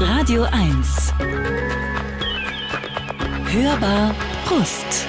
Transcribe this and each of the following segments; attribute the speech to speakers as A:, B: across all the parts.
A: Radio 1. Hörbar Brust.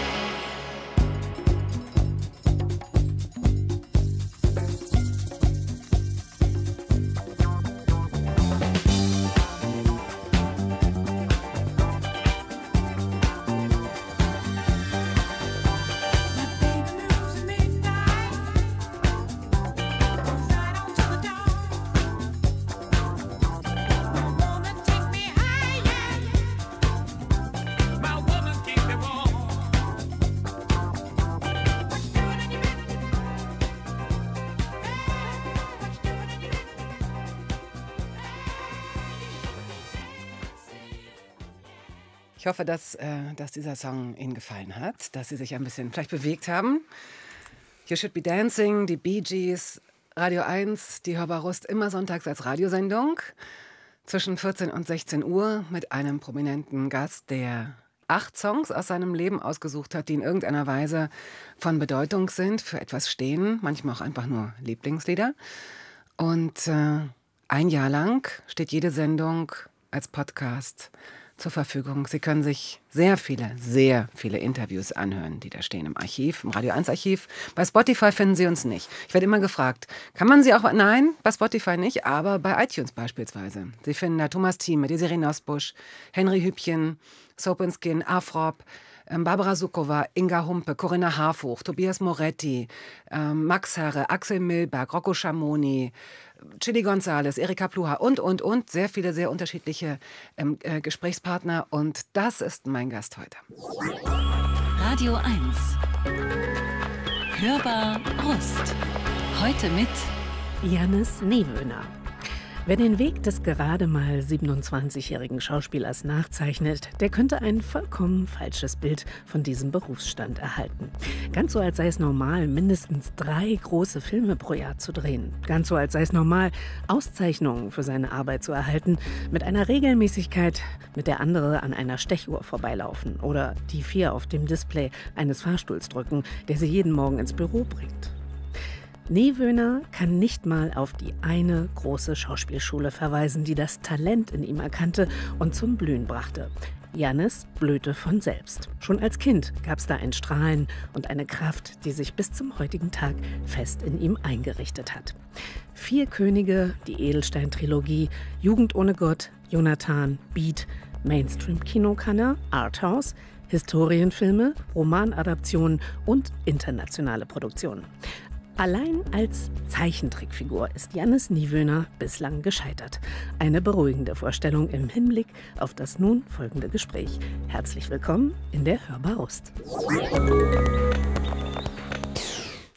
B: hoffe, dass, äh, dass dieser Song Ihnen gefallen hat, dass Sie sich ein bisschen vielleicht bewegt haben. You Should Be Dancing, die Bee Gees, Radio 1, die Hörbarust immer sonntags als Radiosendung zwischen 14 und 16 Uhr mit einem prominenten Gast, der acht Songs aus seinem Leben ausgesucht hat, die in irgendeiner Weise von Bedeutung sind, für etwas stehen, manchmal auch einfach nur Lieblingslieder. Und äh, ein Jahr lang steht jede Sendung als Podcast zur Verfügung. Sie können sich sehr viele, sehr viele Interviews anhören, die da stehen im Archiv, im Radio 1 Archiv. Bei Spotify finden Sie uns nicht. Ich werde immer gefragt, kann man sie auch, nein, bei Spotify nicht, aber bei iTunes beispielsweise. Sie finden da Thomas Thieme, Desiree Nosbusch, Henry Hübchen, Soap and Skin, Afrop, ähm, Barbara Sukowa, Inga Humpe, Corinna Harfuch, Tobias Moretti, ähm, Max Herre, Axel Milberg, Rocco Schamoni, Chili Gonzales, Erika Pluha und, und, und. Sehr viele, sehr unterschiedliche ähm, äh, Gesprächspartner. Und das ist mein Gast heute.
A: Radio 1. Hörbar Rust. Heute mit Janis Niewöhner. Wer den Weg des gerade mal 27-jährigen Schauspielers nachzeichnet, der könnte ein vollkommen falsches Bild von diesem Berufsstand erhalten. Ganz so, als sei es normal, mindestens drei große Filme pro Jahr zu drehen. Ganz so, als sei es normal, Auszeichnungen für seine Arbeit zu erhalten, mit einer Regelmäßigkeit, mit der andere an einer Stechuhr vorbeilaufen oder die vier auf dem Display eines Fahrstuhls drücken, der sie jeden Morgen ins Büro bringt. Newöhner kann nicht mal auf die eine große Schauspielschule verweisen, die das Talent in ihm erkannte und zum Blühen brachte. Jannis blühte von selbst. Schon als Kind gab es da ein Strahlen und eine Kraft, die sich bis zum heutigen Tag fest in ihm eingerichtet hat. Vier Könige, die Edelstein-Trilogie, Jugend ohne Gott, Jonathan, Beat, mainstream kinokanner Arthouse, Historienfilme, Romanadaptionen und internationale Produktionen. Allein als Zeichentrickfigur ist Janis Niewöhner bislang gescheitert. Eine beruhigende Vorstellung im Hinblick auf das nun folgende Gespräch. Herzlich willkommen in der Hörbarust.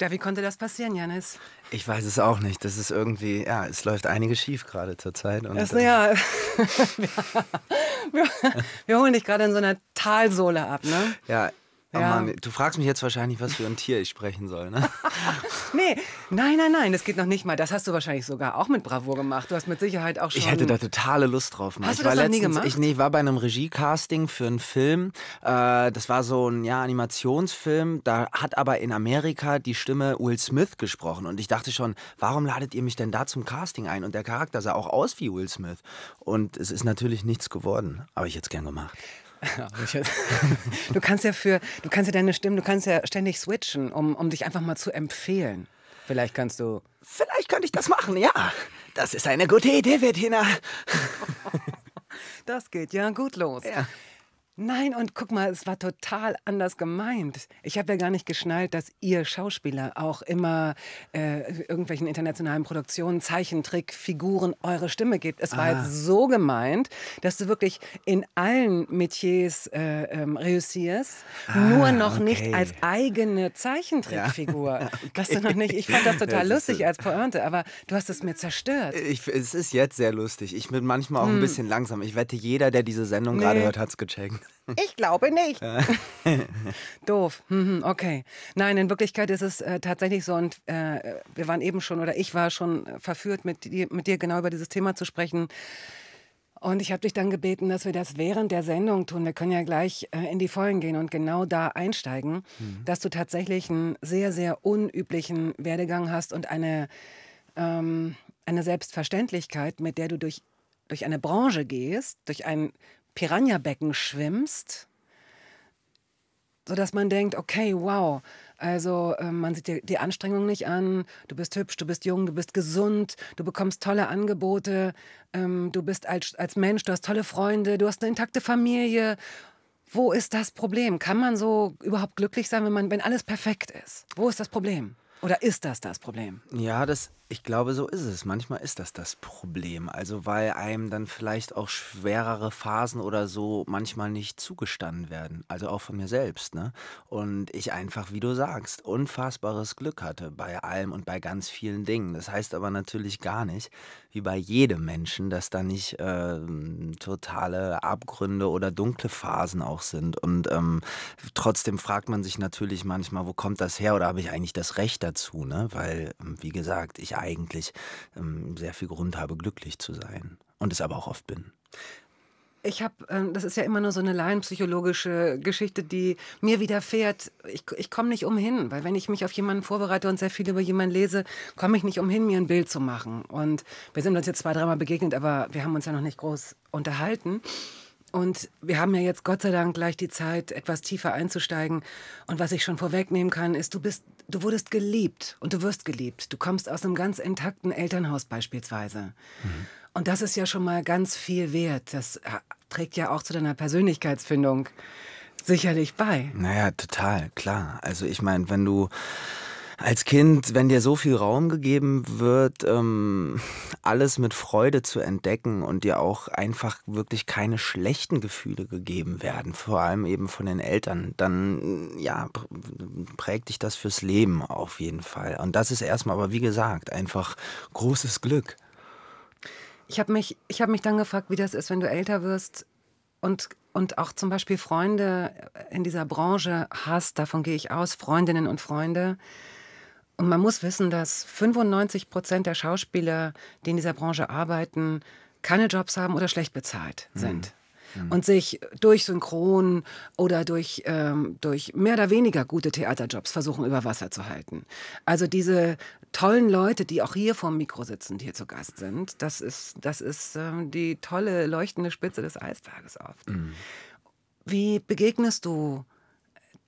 A: Ja, wie konnte das
B: passieren, Janis?
C: Ich weiß es auch nicht. Das ist irgendwie, ja, es läuft einiges schief gerade zur Zeit. Und, also, ja,
B: ähm, wir, wir, wir holen dich gerade in so einer Talsohle ab, ne?
C: Ja, Oh ja. Mann, du fragst mich jetzt wahrscheinlich, was für ein Tier ich sprechen soll, ne?
B: nee, nein, nein, nein, das geht noch nicht mal. Das hast du wahrscheinlich sogar auch mit Bravour gemacht. Du hast mit Sicherheit auch schon... Ich hätte da
C: totale Lust drauf. Mann. Hast ich du das letztens, nie gemacht? Ich nee, war bei einem Regiecasting für einen Film. Äh, das war so ein ja, Animationsfilm. Da hat aber in Amerika die Stimme Will Smith gesprochen. Und ich dachte schon, warum ladet ihr mich denn da zum Casting ein? Und der Charakter sah auch aus wie Will Smith. Und es ist natürlich nichts geworden. Habe ich jetzt gern gemacht.
B: du kannst ja für, du kannst ja deine Stimmen, du kannst ja ständig switchen, um, um dich einfach mal zu empfehlen. Vielleicht kannst du. Vielleicht könnte ich das machen, ja. Das ist eine gute Idee, Bettina. das geht ja gut los. Ja. Nein, und guck mal, es war total anders gemeint. Ich habe ja gar nicht geschnallt, dass ihr Schauspieler auch immer äh, irgendwelchen internationalen Produktionen, Zeichentrick, Figuren eure Stimme gibt. Es war ah. jetzt so gemeint, dass du wirklich in allen Metiers äh, ähm, reüssierst, ah, nur noch okay. nicht als eigene Zeichentrickfigur. Ja. okay. du noch nicht, ich fand das total das lustig als Pointe, aber du hast es mir zerstört.
C: Ich, es ist jetzt sehr lustig. Ich bin manchmal auch hm. ein bisschen langsam. Ich wette, jeder, der diese Sendung nee. gerade hört, hat es gecheckt. Ich
B: glaube nicht. Doof. Mhm, okay. Nein, in Wirklichkeit ist es äh, tatsächlich so, und äh, wir waren eben schon, oder ich war schon verführt, mit dir, mit dir genau über dieses Thema zu sprechen. Und ich habe dich dann gebeten, dass wir das während der Sendung tun. Wir können ja gleich äh, in die Folgen gehen und genau da einsteigen, mhm. dass du tatsächlich einen sehr, sehr unüblichen Werdegang hast und eine, ähm, eine Selbstverständlichkeit, mit der du durch, durch eine Branche gehst, durch ein Piranha-Becken schwimmst, sodass man denkt, okay, wow, also äh, man sieht dir die Anstrengung nicht an, du bist hübsch, du bist jung, du bist gesund, du bekommst tolle Angebote, ähm, du bist als, als Mensch, du hast tolle Freunde, du hast eine intakte Familie. Wo ist das Problem? Kann man so überhaupt glücklich sein, wenn, man, wenn alles perfekt ist? Wo ist das Problem? Oder ist das das Problem?
C: Ja, das ich glaube, so ist es. Manchmal ist das das Problem. Also, weil einem dann vielleicht auch schwerere Phasen oder so manchmal nicht zugestanden werden. Also auch von mir selbst. Ne? Und ich einfach, wie du sagst, unfassbares Glück hatte bei allem und bei ganz vielen Dingen. Das heißt aber natürlich gar nicht, wie bei jedem Menschen, dass da nicht ähm, totale Abgründe oder dunkle Phasen auch sind. Und ähm, trotzdem fragt man sich natürlich manchmal, wo kommt das her oder habe ich eigentlich das Recht dazu? Ne? Weil, wie gesagt, ich ich eigentlich ähm, sehr viel Grund habe, glücklich zu sein. Und es aber auch oft bin.
B: Ich habe, ähm, das ist ja immer nur so eine laienpsychologische Geschichte, die mir widerfährt. Ich, ich komme nicht umhin, weil wenn ich mich auf jemanden vorbereite und sehr viel über jemanden lese, komme ich nicht umhin, mir ein Bild zu machen. Und wir sind uns jetzt zwei, dreimal begegnet, aber wir haben uns ja noch nicht groß unterhalten. Und wir haben ja jetzt Gott sei Dank gleich die Zeit, etwas tiefer einzusteigen. Und was ich schon vorwegnehmen kann, ist, du bist Du wurdest geliebt und du wirst geliebt. Du kommst aus einem ganz intakten Elternhaus beispielsweise. Mhm. Und das ist ja schon mal ganz viel wert. Das äh, trägt ja auch zu deiner Persönlichkeitsfindung
C: sicherlich bei. Naja, total, klar. Also ich meine, wenn du als Kind, wenn dir so viel Raum gegeben wird, ähm, alles mit Freude zu entdecken und dir auch einfach wirklich keine schlechten Gefühle gegeben werden, vor allem eben von den Eltern, dann ja, prägt dich das fürs Leben auf jeden Fall. Und das ist erstmal, aber wie gesagt, einfach großes Glück. Ich habe mich,
B: hab mich dann gefragt, wie das ist, wenn du älter wirst und und auch zum Beispiel Freunde in dieser Branche hast, davon gehe ich aus, Freundinnen und Freunde, und man muss wissen, dass 95 Prozent der Schauspieler, die in dieser Branche arbeiten, keine Jobs haben oder schlecht bezahlt mhm. sind. Mhm. Und sich durch Synchron oder durch, ähm, durch mehr oder weniger gute Theaterjobs versuchen, über Wasser zu halten. Also diese tollen Leute, die auch hier vorm Mikro sitzen, die hier zu Gast sind, das ist, das ist ähm, die tolle, leuchtende Spitze des Eisberges oft. Mhm. Wie begegnest du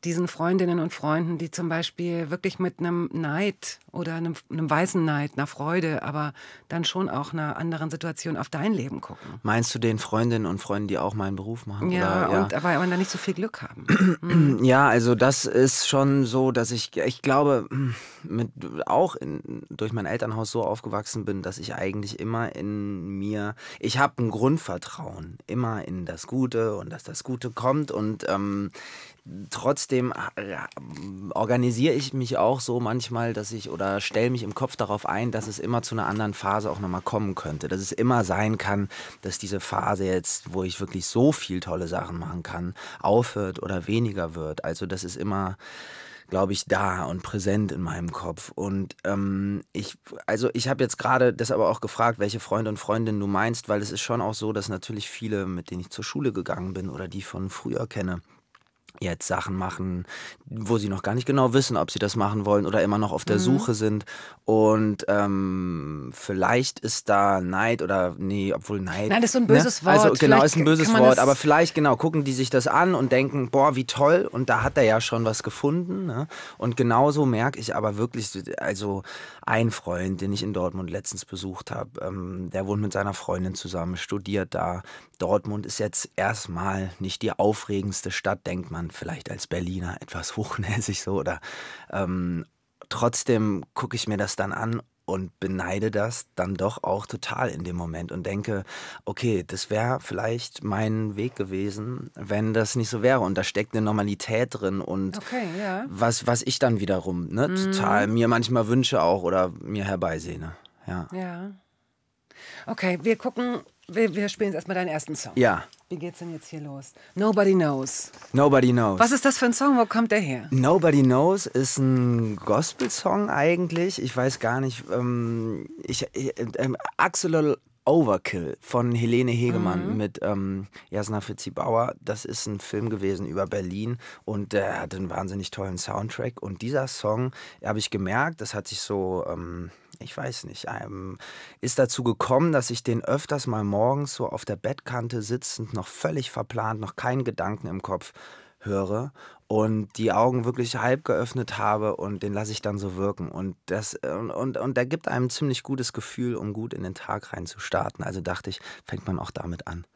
B: diesen Freundinnen und Freunden, die zum Beispiel wirklich mit einem Neid oder einem, einem, weißen Neid, einer Freude, aber dann schon auch einer anderen Situation auf dein Leben
C: gucken. Meinst du den Freundinnen und Freunden, die auch meinen Beruf machen? Ja, oder, ja. Und,
B: aber, aber dann nicht so viel Glück haben.
C: Hm. ja, also das ist schon so, dass ich, ich glaube, mit, auch in, durch mein Elternhaus so aufgewachsen bin, dass ich eigentlich immer in mir, ich habe ein Grundvertrauen, immer in das Gute und dass das Gute kommt und ähm, trotzdem äh, organisiere ich mich auch so manchmal, dass ich oder stelle mich im Kopf darauf ein, dass es immer zu einer anderen Phase auch nochmal kommen könnte. Dass es immer sein kann, dass diese Phase jetzt, wo ich wirklich so viel tolle Sachen machen kann, aufhört oder weniger wird. Also das ist immer glaube ich, da und präsent in meinem Kopf. Und ähm, ich, also ich habe jetzt gerade das aber auch gefragt, welche Freunde und Freundinnen du meinst, weil es ist schon auch so, dass natürlich viele, mit denen ich zur Schule gegangen bin oder die von früher kenne, jetzt Sachen machen, wo sie noch gar nicht genau wissen, ob sie das machen wollen oder immer noch auf der mhm. Suche sind. Und ähm, vielleicht ist da Neid oder nee, obwohl Neid. Nein, das ist so ein ne? böses ne? Wort. Also genau, vielleicht ist ein böses Wort. Aber vielleicht, genau, gucken die sich das an und denken, boah, wie toll, und da hat er ja schon was gefunden. Ne? Und genauso merke ich aber wirklich, also ein Freund, den ich in Dortmund letztens besucht habe, ähm, der wohnt mit seiner Freundin zusammen, studiert da. Dortmund ist jetzt erstmal nicht die aufregendste Stadt, denkt man man vielleicht als Berliner etwas hochnäsig so oder ähm, trotzdem gucke ich mir das dann an und beneide das dann doch auch total in dem Moment und denke, okay, das wäre vielleicht mein Weg gewesen, wenn das nicht so wäre. Und da steckt eine Normalität drin und
B: okay, ja.
C: was, was ich dann wiederum ne, mhm. total mir manchmal wünsche auch oder mir herbeisehne. Ja.
B: ja. Okay, wir gucken wir, wir spielen jetzt erstmal deinen ersten Song. Ja. Wie geht's denn jetzt hier los? Nobody Knows.
C: Nobody Knows. Was ist
B: das für ein Song? Wo kommt der her?
C: Nobody Knows ist ein Gospel-Song eigentlich. Ich weiß gar nicht. Ähm, ich, äh, ähm, Axel Overkill von Helene Hegemann mhm. mit ähm, Jasna Fitzibauer. Das ist ein Film gewesen über Berlin und der hat einen wahnsinnig tollen Soundtrack. Und dieser Song, habe ich gemerkt, das hat sich so. Ähm, ich weiß nicht, ähm, ist dazu gekommen, dass ich den öfters mal morgens so auf der Bettkante sitzend, noch völlig verplant, noch keinen Gedanken im Kopf höre und die Augen wirklich halb geöffnet habe und den lasse ich dann so wirken. Und das äh, und, und, und da gibt einem ziemlich gutes Gefühl, um gut in den Tag reinzustarten. Also dachte ich, fängt man auch damit an.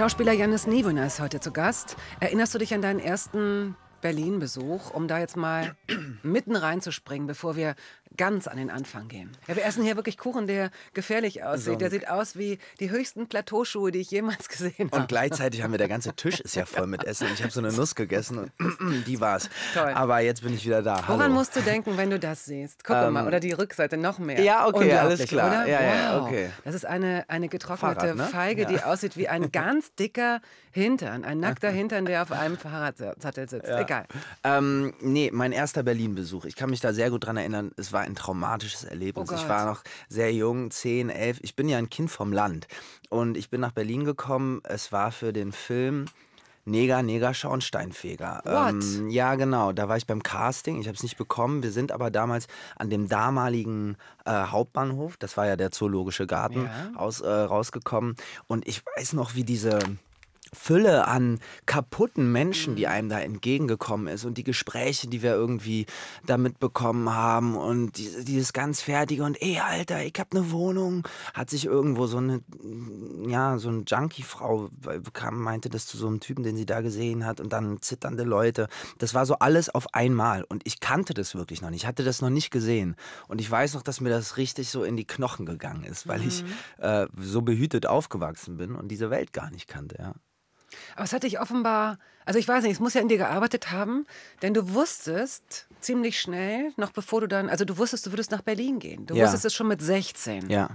B: Schauspieler Janis Niewöhner ist heute zu Gast. Erinnerst du dich an deinen ersten Berlin-Besuch, um da jetzt mal mitten reinzuspringen, bevor wir ganz an den Anfang gehen. Ja, wir essen hier wirklich Kuchen, der gefährlich
C: aussieht. So der sieht
B: aus wie die höchsten Plateauschuhe, die ich jemals gesehen habe. Und gleichzeitig
C: haben wir, der ganze Tisch ist ja voll mit Essen. Ich habe so eine Nuss gegessen und die war's. Toll. Aber jetzt bin ich wieder da. Hallo. Woran musst
B: du denken, wenn du das siehst? Guck ähm, mal, oder die Rückseite noch mehr. Ja, okay, alles klar. Ja, ja, wow. okay. Das ist eine, eine getrocknete Fahrrad, ne? Feige, ja. die aussieht wie ein ganz dicker Hintern, ein nackter Hintern, der auf einem Fahrradsattel sitzt. Egal.
C: Ähm, nee, mein erster Berlin-Besuch. Ich kann mich da sehr gut dran erinnern. Es war ein traumatisches Erlebnis. Oh ich war noch sehr jung, 10, 11. Ich bin ja ein Kind vom Land. Und ich bin nach Berlin gekommen. Es war für den Film Neger, Neger, Schornsteinfeger. Ähm, ja, genau. Da war ich beim Casting. Ich habe es nicht bekommen. Wir sind aber damals an dem damaligen äh, Hauptbahnhof, das war ja der Zoologische Garten, ja. aus, äh, rausgekommen. Und ich weiß noch, wie diese Fülle an kaputten Menschen, die einem da entgegengekommen ist und die Gespräche, die wir irgendwie da mitbekommen haben und dieses, dieses ganz fertige und ey Alter, ich hab ne Wohnung, hat sich irgendwo so eine ja, so eine Junkie Frau bekam, meinte das zu so einem Typen, den sie da gesehen hat und dann zitternde Leute. Das war so alles auf einmal und ich kannte das wirklich noch nicht. hatte das noch nicht gesehen und ich weiß noch, dass mir das richtig so in die Knochen gegangen ist, weil mhm. ich äh, so behütet aufgewachsen bin und diese Welt gar nicht kannte, ja.
B: Aber es hat dich offenbar, also ich weiß nicht, es muss ja in dir gearbeitet haben, denn du wusstest ziemlich schnell, noch bevor du dann, also du wusstest, du würdest nach Berlin gehen. Du ja. wusstest es schon mit 16. Ja.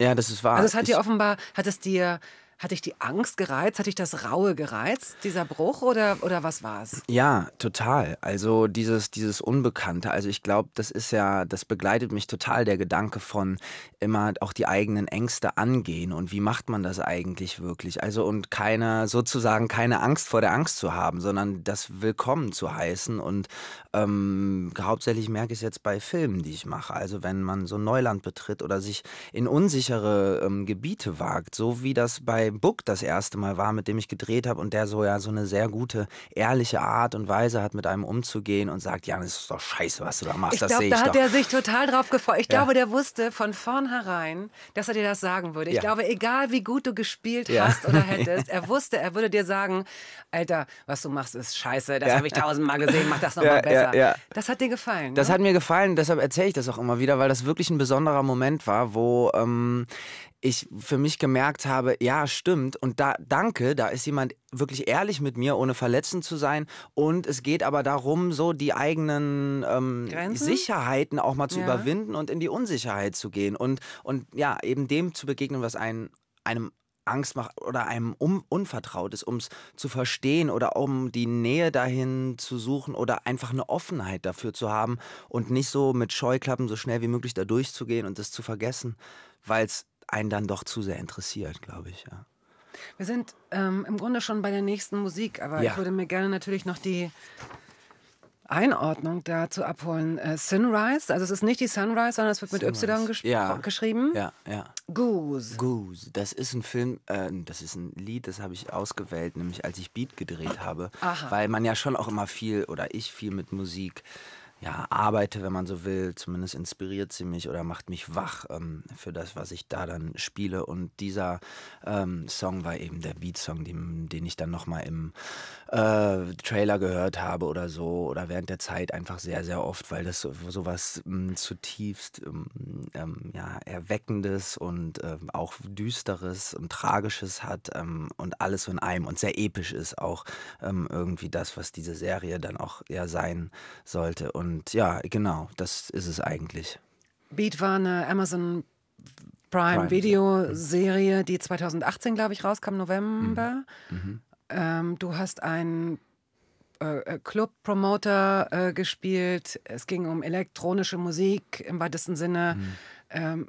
C: Ja, das ist wahr. Also es hat ich dir
B: offenbar, hat es dir hatte ich die Angst gereizt? Hatte ich das Raue gereizt, dieser Bruch oder, oder was war es?
C: Ja, total. Also dieses, dieses Unbekannte. Also ich glaube, das ist ja, das begleitet mich total, der Gedanke von immer auch die eigenen Ängste angehen und wie macht man das eigentlich wirklich? Also und keine, sozusagen keine Angst vor der Angst zu haben, sondern das willkommen zu heißen. Und ähm, hauptsächlich merke ich es jetzt bei Filmen, die ich mache. Also wenn man so Neuland betritt oder sich in unsichere ähm, Gebiete wagt, so wie das bei Book das erste Mal war, mit dem ich gedreht habe und der so ja so eine sehr gute, ehrliche Art und Weise hat, mit einem umzugehen und sagt, ja, das ist doch scheiße, was du da machst. Ich das glaube, da hat er
B: sich total drauf gefreut. Ich ja. glaube, der wusste von vornherein, dass er dir das sagen würde. Ich ja. glaube, egal wie gut du gespielt ja. hast oder hättest, er wusste, er würde dir sagen, Alter, was du machst, ist scheiße, das habe ich tausendmal gesehen, mach das nochmal besser. Das hat dir gefallen. Das ne? hat
C: mir gefallen, deshalb erzähle ich das auch immer wieder, weil das wirklich ein besonderer Moment war, wo ähm, ich für mich gemerkt habe, ja, stimmt. Und da danke, da ist jemand wirklich ehrlich mit mir, ohne verletzend zu sein. Und es geht aber darum, so die eigenen ähm, Sicherheiten auch mal zu ja. überwinden und in die Unsicherheit zu gehen. Und, und ja, eben dem zu begegnen, was einen, einem Angst macht oder einem um, unvertraut ist, um es zu verstehen oder um die Nähe dahin zu suchen oder einfach eine Offenheit dafür zu haben und nicht so mit Scheuklappen so schnell wie möglich da durchzugehen und das zu vergessen, weil es einen dann doch zu sehr interessiert, glaube ich. Ja.
B: Wir sind ähm, im Grunde schon bei der nächsten Musik, aber ja. ich würde mir gerne natürlich noch die Einordnung dazu abholen. Äh, Sunrise, also es ist nicht die Sunrise, sondern es wird mit Sunrise. Y gesch
C: ja. geschrieben. Ja, ja. Goose. Goose, das ist ein Film, äh, das ist ein Lied, das habe ich ausgewählt, nämlich als ich Beat gedreht habe, Aha. weil man ja schon auch immer viel oder ich viel mit Musik ja, arbeite, wenn man so will. Zumindest inspiriert sie mich oder macht mich wach ähm, für das, was ich da dann spiele. Und dieser ähm, Song war eben der Beatsong, den, den ich dann nochmal im äh, Trailer gehört habe oder so oder während der Zeit einfach sehr, sehr oft, weil das sowas mh, hm, zutiefst hm, ähm, ja, Erweckendes und ähm, auch Düsteres und Tragisches hat ähm, und alles so in einem und sehr episch ist auch ähm, irgendwie das, was diese Serie dann auch ja sein sollte. Und ja, genau, das ist es eigentlich.
B: Beat war eine Amazon Prime, Prime Video-Serie, mhm. die 2018, glaube ich, rauskam, November. Mhm. Mhm. Ähm, du hast einen äh, äh, Club-Promoter äh, gespielt. Es ging um elektronische Musik im weitesten Sinne, mhm. ähm,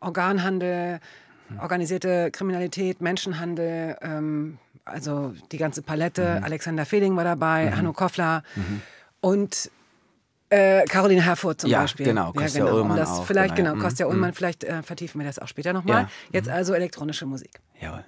B: Organhandel, mhm. organisierte Kriminalität, Menschenhandel, ähm, also die ganze Palette. Mhm. Alexander Fehling war dabei, mhm. Hanno Koffler mhm. und äh, Caroline Herfurth zum ja, Beispiel. Genau, Kostja ja, genau. Ullmann. Um das auch, vielleicht, genau, genau Kostja mhm. Ullmann, vielleicht äh, vertiefen wir das auch später nochmal. Ja. Jetzt also elektronische Musik. Jawohl.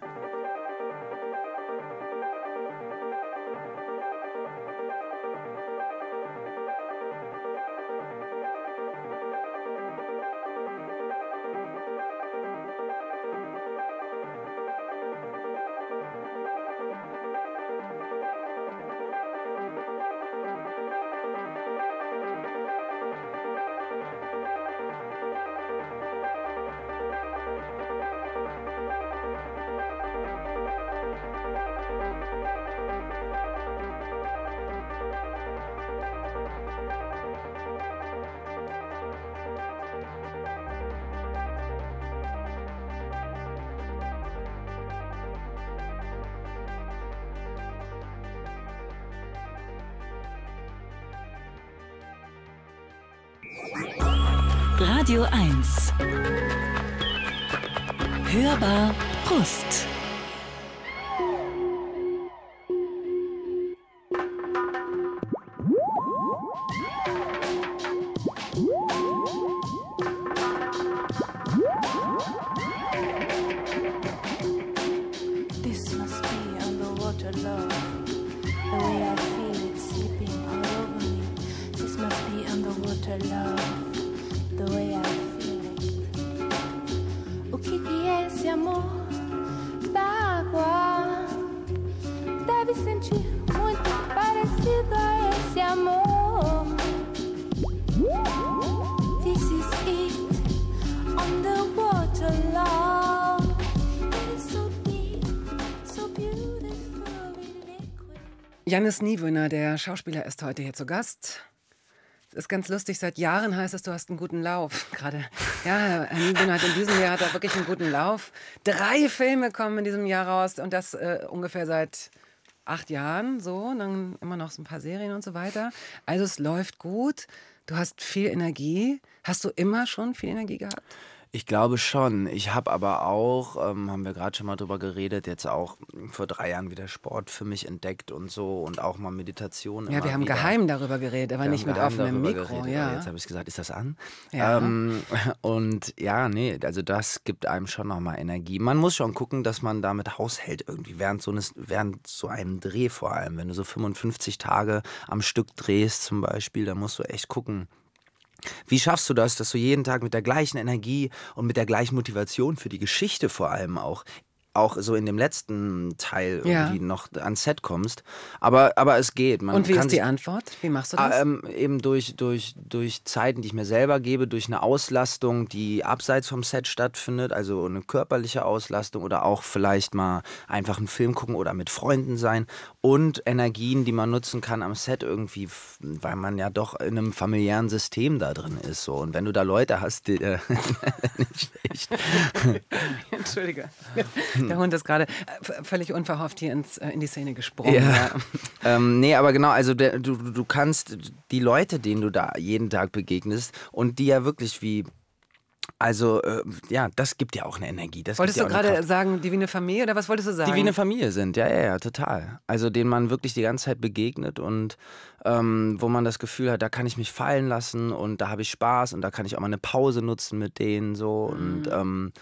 A: Radio 1. Hörbar Brust.
B: Janis Niewöhner, der Schauspieler, ist heute hier zu Gast. Es ist ganz lustig, seit Jahren heißt es, du hast einen guten Lauf. Gerade, ja, Herr Niewöhner hat in diesem Jahr hat er wirklich einen guten Lauf. Drei Filme kommen in diesem Jahr raus und das äh, ungefähr seit acht Jahren so. dann immer noch so ein paar Serien und so weiter. Also es läuft gut. Du hast viel Energie. Hast du immer schon viel Energie gehabt?
C: Ich glaube schon. Ich habe aber auch, ähm, haben wir gerade schon mal drüber geredet, jetzt auch vor drei Jahren wieder Sport für mich entdeckt und so und auch mal Meditation. Ja, wir haben wieder.
B: geheim darüber geredet, aber wir nicht mit offenem Mikro. Geredet, ja. Jetzt
C: habe ich gesagt, ist das an? Ja. Ähm, und ja, nee, also das gibt einem schon nochmal Energie. Man muss schon gucken, dass man damit haushält irgendwie während so, eines, während so einem Dreh vor allem. Wenn du so 55 Tage am Stück drehst zum Beispiel, dann musst du echt gucken, wie schaffst du das, dass du jeden Tag mit der gleichen Energie und mit der gleichen Motivation für die Geschichte vor allem auch auch so in dem letzten Teil irgendwie ja. noch ans Set kommst. Aber, aber es geht. Man und wie ist die Antwort? Wie machst du ah, das? Ähm, eben durch, durch, durch Zeiten, die ich mir selber gebe, durch eine Auslastung, die abseits vom Set stattfindet, also eine körperliche Auslastung oder auch vielleicht mal einfach einen Film gucken oder mit Freunden sein und Energien, die man nutzen kann am Set irgendwie, weil man ja doch in einem familiären System da drin ist. So. Und wenn du da Leute hast, die. Äh, nicht schlecht. Entschuldige. Der Hund
B: ist gerade äh, völlig unverhofft hier ins, äh, in die Szene gesprungen. Ja.
C: Ähm, nee, aber genau, also der, du, du kannst die Leute, denen du da jeden Tag begegnest und die ja wirklich wie also äh, ja, das gibt ja auch eine Energie. Das wolltest du gerade
B: sagen, die wie eine Familie oder was wolltest du sagen? Die wie eine Familie
C: sind, ja, ja, ja, total. Also denen man wirklich die ganze Zeit begegnet und ähm, wo man das Gefühl hat, da kann ich mich fallen lassen und da habe ich Spaß und da kann ich auch mal eine Pause nutzen mit denen so und mhm. ähm,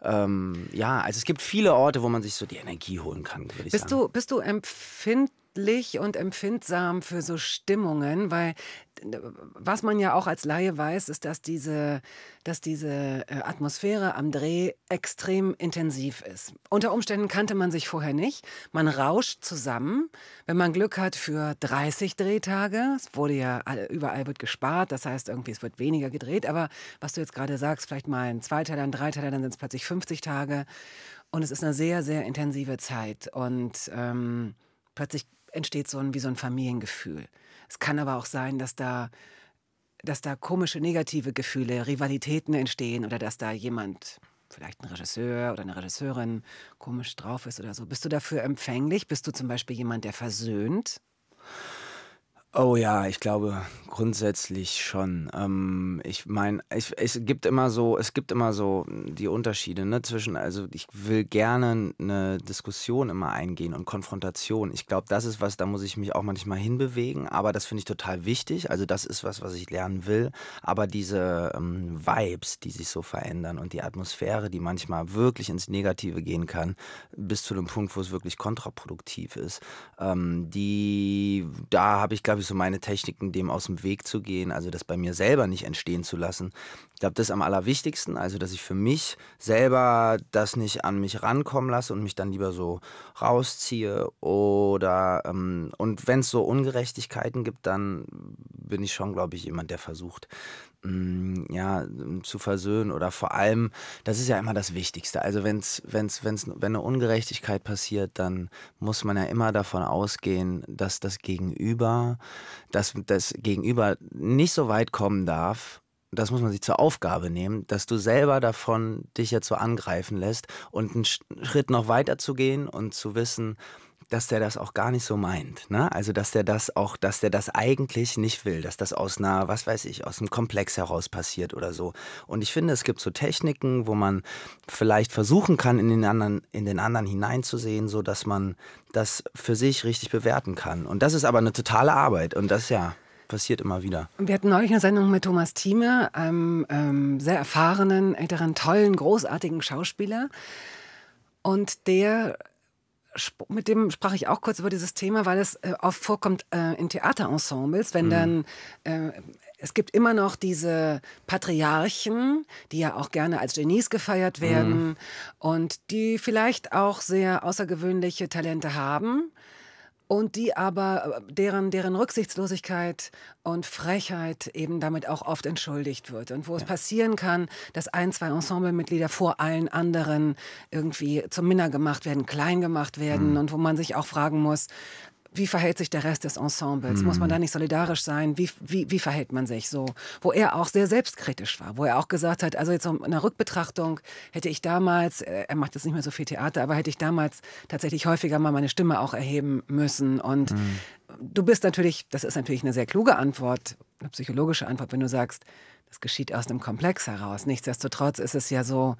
C: ähm, ja, also es gibt viele Orte, wo man sich so die Energie holen kann, würde ich bist sagen.
B: Du, bist du empfindlich? empfindlich und empfindsam für so Stimmungen, weil äh, was man ja auch als Laie weiß, ist, dass diese, dass diese äh, Atmosphäre am Dreh extrem intensiv ist. Unter Umständen kannte man sich vorher nicht. Man rauscht zusammen. Wenn man Glück hat für 30 Drehtage, es wurde ja überall wird gespart, das heißt irgendwie es wird weniger gedreht, aber was du jetzt gerade sagst, vielleicht mal ein Zweiteiler, ein Dreiteiler, dann sind es plötzlich 50 Tage. Und es ist eine sehr, sehr intensive Zeit. Und ähm, plötzlich entsteht so ein, wie so ein Familiengefühl. Es kann aber auch sein, dass da, dass da komische negative Gefühle, Rivalitäten entstehen oder dass da jemand, vielleicht ein Regisseur oder eine Regisseurin, komisch drauf ist oder so. Bist du dafür empfänglich? Bist du zum Beispiel jemand, der
C: versöhnt? Oh ja, ich glaube grundsätzlich schon. Ähm, ich meine, es gibt immer so, es gibt immer so hm, die Unterschiede ne, zwischen, also ich will gerne eine Diskussion immer eingehen und Konfrontation. Ich glaube, das ist was, da muss ich mich auch manchmal hinbewegen, aber das finde ich total wichtig. Also das ist was, was ich lernen will. Aber diese ähm, Vibes, die sich so verändern und die Atmosphäre, die manchmal wirklich ins Negative gehen kann, bis zu dem Punkt, wo es wirklich kontraproduktiv ist, ähm, die, da habe ich, glaube ich, so meine Techniken, dem aus dem Weg zu gehen, also das bei mir selber nicht entstehen zu lassen. Ich glaube, das ist am allerwichtigsten, also dass ich für mich selber das nicht an mich rankommen lasse und mich dann lieber so rausziehe oder ähm, und wenn es so Ungerechtigkeiten gibt, dann bin ich schon, glaube ich, jemand, der versucht, mh, mm, ja, mm, zu versöhnen oder vor allem, das ist ja immer das Wichtigste. Also wenn's, wenn's, wenn's, wenn eine Ungerechtigkeit passiert, dann muss man ja immer davon ausgehen, dass das Gegenüber, dass das Gegenüber nicht so weit kommen darf, das muss man sich zur Aufgabe nehmen, dass du selber davon dich jetzt so angreifen lässt und einen Schritt noch weiter zu gehen und zu wissen, dass der das auch gar nicht so meint. Ne? Also, dass der das auch, dass der das eigentlich nicht will, dass das aus einer, was weiß ich, aus einem Komplex heraus passiert oder so. Und ich finde, es gibt so Techniken, wo man vielleicht versuchen kann, in den anderen, in den anderen hineinzusehen, so dass man das für sich richtig bewerten kann. Und das ist aber eine totale Arbeit. Und das ja passiert immer wieder.
B: Wir hatten neulich eine Sendung mit Thomas Thieme, einem ähm, sehr erfahrenen, älteren, tollen, großartigen Schauspieler. Und der mit dem sprach ich auch kurz über dieses Thema, weil es äh, oft vorkommt äh, in Theaterensembles, wenn mhm. dann äh, es gibt immer noch diese Patriarchen, die ja auch gerne als Genies gefeiert mhm. werden mhm. und die vielleicht auch sehr außergewöhnliche Talente haben und die aber äh, deren, deren Rücksichtslosigkeit und Frechheit eben damit auch oft entschuldigt wird und wo ja. es passieren kann, dass ein, zwei Ensemblemitglieder vor allen anderen irgendwie zum Minder gemacht werden, klein gemacht werden mhm. und wo man sich auch fragen muss, wie verhält sich der Rest des Ensembles? Mhm. Muss man mhm. da nicht solidarisch sein? Wie, wie, wie verhält man sich so? Wo er auch sehr selbstkritisch war, wo er auch gesagt hat, also jetzt in der Rückbetrachtung hätte ich damals, äh, er macht jetzt nicht mehr so viel Theater, aber hätte ich damals tatsächlich häufiger mal meine Stimme auch erheben müssen. Und mhm. du bist natürlich, das ist natürlich eine sehr kluge Antwort, eine psychologische Antwort, wenn du sagst, das geschieht aus einem Komplex heraus. Nichtsdestotrotz ist es ja so,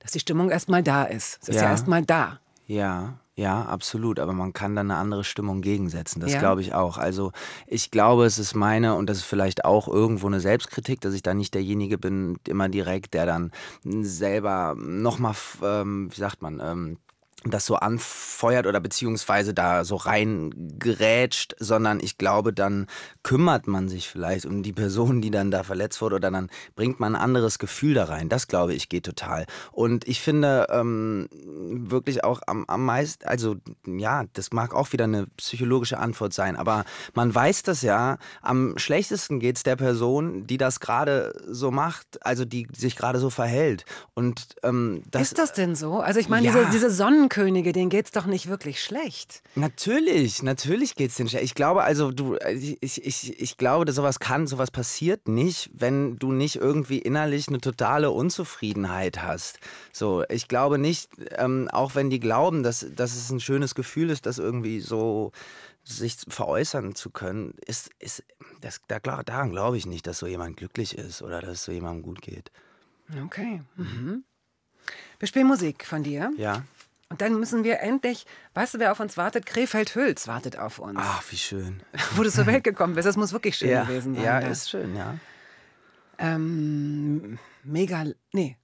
B: dass die Stimmung erstmal da ist. Es ist ja, ja erstmal da.
C: Ja. Ja, absolut, aber man kann dann eine andere Stimmung gegensetzen, das Ja. glaube ich auch. Also ich glaube, es ist meine und das ist vielleicht auch irgendwo eine Selbstkritik, dass ich da nicht derjenige bin, immer direkt, der dann selber nochmal, ähm, wie sagt man, ähm das so anfeuert oder beziehungsweise da so reingerätscht, sondern ich glaube, dann kümmert man sich vielleicht um die Person, die dann da verletzt wurde oder dann bringt man ein anderes Gefühl da rein. Das glaube ich geht total. Und ich finde ähm, wirklich auch am, am meisten, also ja, das mag auch wieder eine psychologische Antwort sein, aber man weiß das ja, am schlechtesten geht es der Person, die das gerade so macht, also die sich gerade so verhält. Und ähm, das, Ist das denn
B: so? Also ich meine, ja. diese, diese Sonnen Könige, denen geht's doch nicht wirklich schlecht.
C: Natürlich, natürlich geht's denen schlecht. Ich glaube, also du, ich, ich, ich glaube, dass sowas kann, sowas passiert nicht, wenn du nicht irgendwie innerlich eine totale Unzufriedenheit hast. So, ich glaube nicht, ähm, auch wenn die glauben, dass, dass es ein schönes Gefühl ist, das irgendwie so sich veräußern zu können, ist, ist das, da, daran glaube ich nicht, dass so jemand glücklich ist oder dass es so jemandem gut geht.
B: Okay. Mhm. mhm. Wir spielen Musik von dir. Ja. Und dann müssen wir endlich, weißt du, wer auf uns wartet? Krefeld-Hülz wartet auf
C: uns. Ach, wie schön.
B: Wo du zur Welt gekommen bist, das muss wirklich schön ja, gewesen sein. Ja, da. ist schön, ja. Ähm, mega, nee,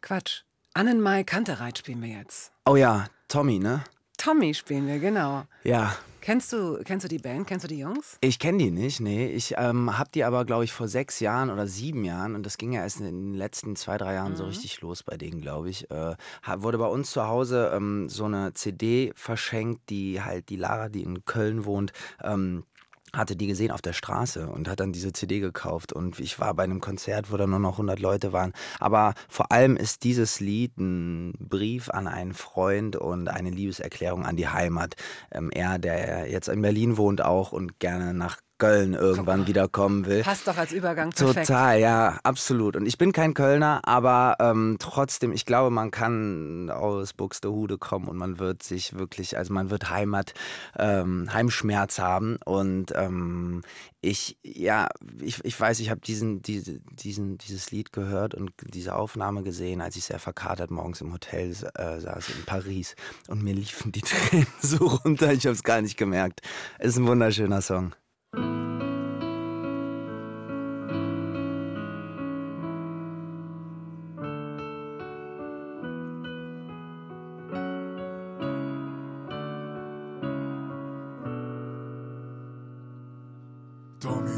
B: Quatsch. Annenmai Kantereit spielen wir jetzt.
C: Oh ja, Tommy, ne?
B: Tommy spielen wir, genau. Ja. Kennst du, kennst du die Band? Kennst du die Jungs?
C: Ich kenne die nicht, nee. Ich ähm, habe die aber, glaube ich, vor sechs Jahren oder sieben Jahren, und das ging ja erst in den letzten zwei, drei Jahren mhm. so richtig los bei denen, glaube ich, äh, wurde bei uns zu Hause ähm, so eine CD verschenkt, die halt die Lara, die in Köln wohnt, ähm, hatte die gesehen auf der Straße und hat dann diese CD gekauft. Und ich war bei einem Konzert, wo da nur noch 100 Leute waren. Aber vor allem ist dieses Lied ein Brief an einen Freund und eine Liebeserklärung an die Heimat. Ähm, er, der jetzt in Berlin wohnt auch und gerne nach Köln irgendwann Guck. wieder kommen will. Passt
B: doch als Übergang perfekt. Total,
C: ja, absolut. Und ich bin kein Kölner, aber ähm, trotzdem, ich glaube, man kann aus Buxtehude kommen und man wird sich wirklich, also man wird Heimat, ähm, Heimschmerz haben. Und ähm, ich, ja, ich, ich weiß, ich habe diesen, diese, diesen, dieses Lied gehört und diese Aufnahme gesehen, als ich sehr verkatert morgens im Hotel äh, saß in Paris und mir liefen die Tränen so runter, ich habe es gar nicht gemerkt. Ist ein wunderschöner Song.
D: Tommy,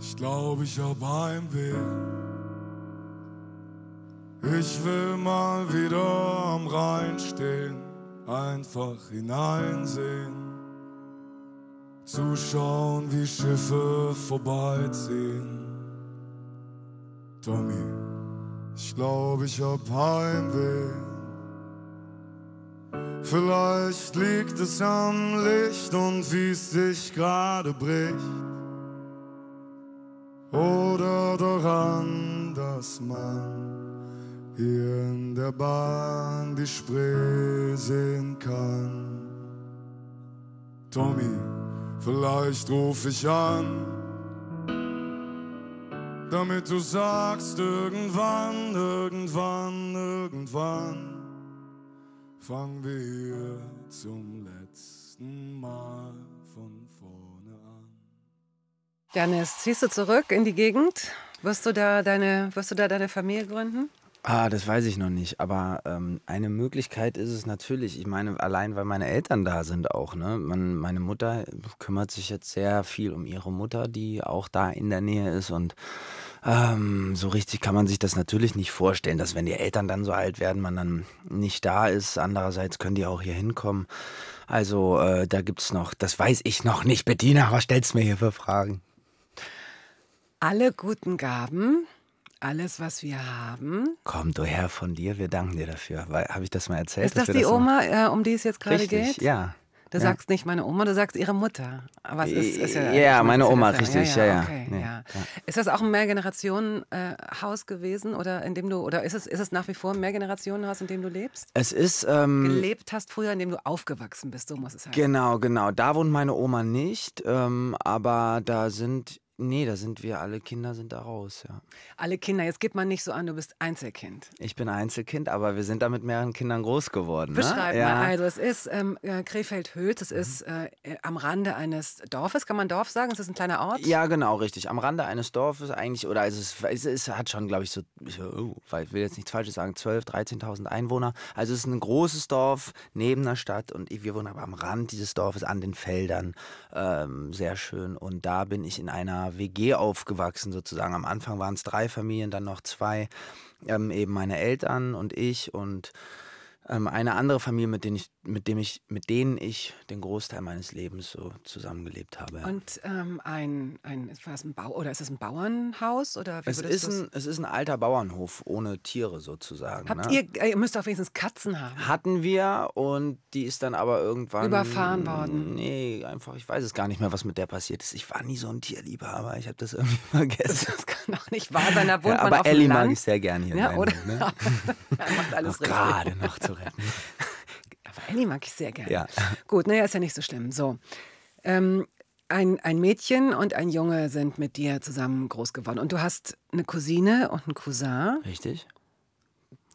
D: ich glaube, ich hab Heimweh. Ich will mal wieder am Rhein stehen, einfach hineinsehen zuschauen, wie Schiffe vorbeiziehen. Tommy, ich glaube, ich hab Heimweh. Vielleicht liegt es am Licht und wie es sich gerade bricht. Oder daran, dass man hier in der Bahn die Spree sehen kann. Tommy, Vielleicht ruf ich an, damit du sagst, irgendwann, irgendwann, irgendwann fangen wir hier zum letzten Mal von vorne
B: an. Janis, ziehst du zurück in die Gegend? Wirst du da deine, wirst du da deine Familie gründen?
C: Ah, das weiß ich noch nicht. Aber ähm, eine Möglichkeit ist es natürlich. Ich meine, allein weil meine Eltern da sind auch. Ne? Man, meine Mutter kümmert sich jetzt sehr viel um ihre Mutter, die auch da in der Nähe ist. Und ähm, so richtig kann man sich das natürlich nicht vorstellen, dass wenn die Eltern dann so alt werden, man dann nicht da ist. Andererseits können die auch hier hinkommen. Also äh, da gibt es noch, das weiß ich noch nicht. Bettina, was stellst du mir hier für Fragen?
B: Alle guten Gaben alles, was wir haben.
C: Komm, du Herr von dir, wir danken dir dafür. Habe ich das mal erzählt? Ist das die das Oma,
B: äh, um die es jetzt gerade richtig, geht? Ja. Du ja. sagst nicht meine Oma, du sagst ihre Mutter. Aber es ist, ist ja, ja meine Oma, das, richtig, ja, ja. ja, okay, nee, ja. Ist das auch ein Mehrgenerationenhaus äh, gewesen oder in dem du oder ist es, ist es nach wie vor ein Mehrgenerationenhaus, in dem du lebst?
C: Es ist ähm, gelebt
B: hast früher, in dem du aufgewachsen bist, so muss es sein.
C: Genau, genau. Da wohnt meine Oma nicht, ähm, aber da sind Nee, da sind wir, alle Kinder sind da raus, ja.
B: Alle Kinder, jetzt geht man nicht so an, du bist Einzelkind.
C: Ich bin Einzelkind, aber wir sind da mit mehreren Kindern groß geworden. Ne? Beschreib ja. mal, also
B: es ist ähm, äh, Krefeld-Hülz, es mhm. ist äh, am Rande eines Dorfes, kann man Dorf sagen? Es ist ein kleiner Ort?
C: Ja, genau, richtig. Am Rande eines Dorfes eigentlich, oder es, es, es hat schon, glaube ich, so Oh, ich, will jetzt nichts Falsches sagen, 12.000, 13.000 Einwohner. Also es ist ein großes Dorf neben der Stadt und wir wohnen aber am Rand dieses Dorfes, an den Feldern. Ähm, sehr schön. Und da bin ich in einer WG aufgewachsen sozusagen. Am Anfang waren es drei Familien, dann noch zwei. Ähm, eben meine Eltern und ich und ähm, eine andere Familie, mit denen ich, mit dem ich, mit denen ich den Großteil meines Lebens so zusammengelebt habe.
B: Und ähm, ein, ein, war es ein Bau oder ist es ein Bauernhaus oder es ist ein,
C: es ist ein alter Bauernhof ohne Tiere sozusagen. Habt ne?
B: ihr, äh, ihr müsst doch wenigstens
C: Katzen haben. Hatten wir und die ist dann aber irgendwann überfahren worden. Nee, einfach, ich weiß es gar nicht mehr, was mit der passiert ist. Ich war nie so ein Tierlieber, aber ich habe das irgendwie vergessen. Das
B: kann doch nicht wahr sein, da wohnt ja, aber auf Ellie mag ich sehr gerne hier. Ja, oder? Ne? er
C: macht alles oh, richtig. Gerade noch zurück retten.
B: Aber Annie mag ich sehr gerne. Ja. Gut, naja, ist ja nicht so schlimm. So. Ähm, ein, ein Mädchen und ein Junge sind mit dir zusammen groß geworden. Und du hast eine Cousine und einen Cousin.
C: Richtig.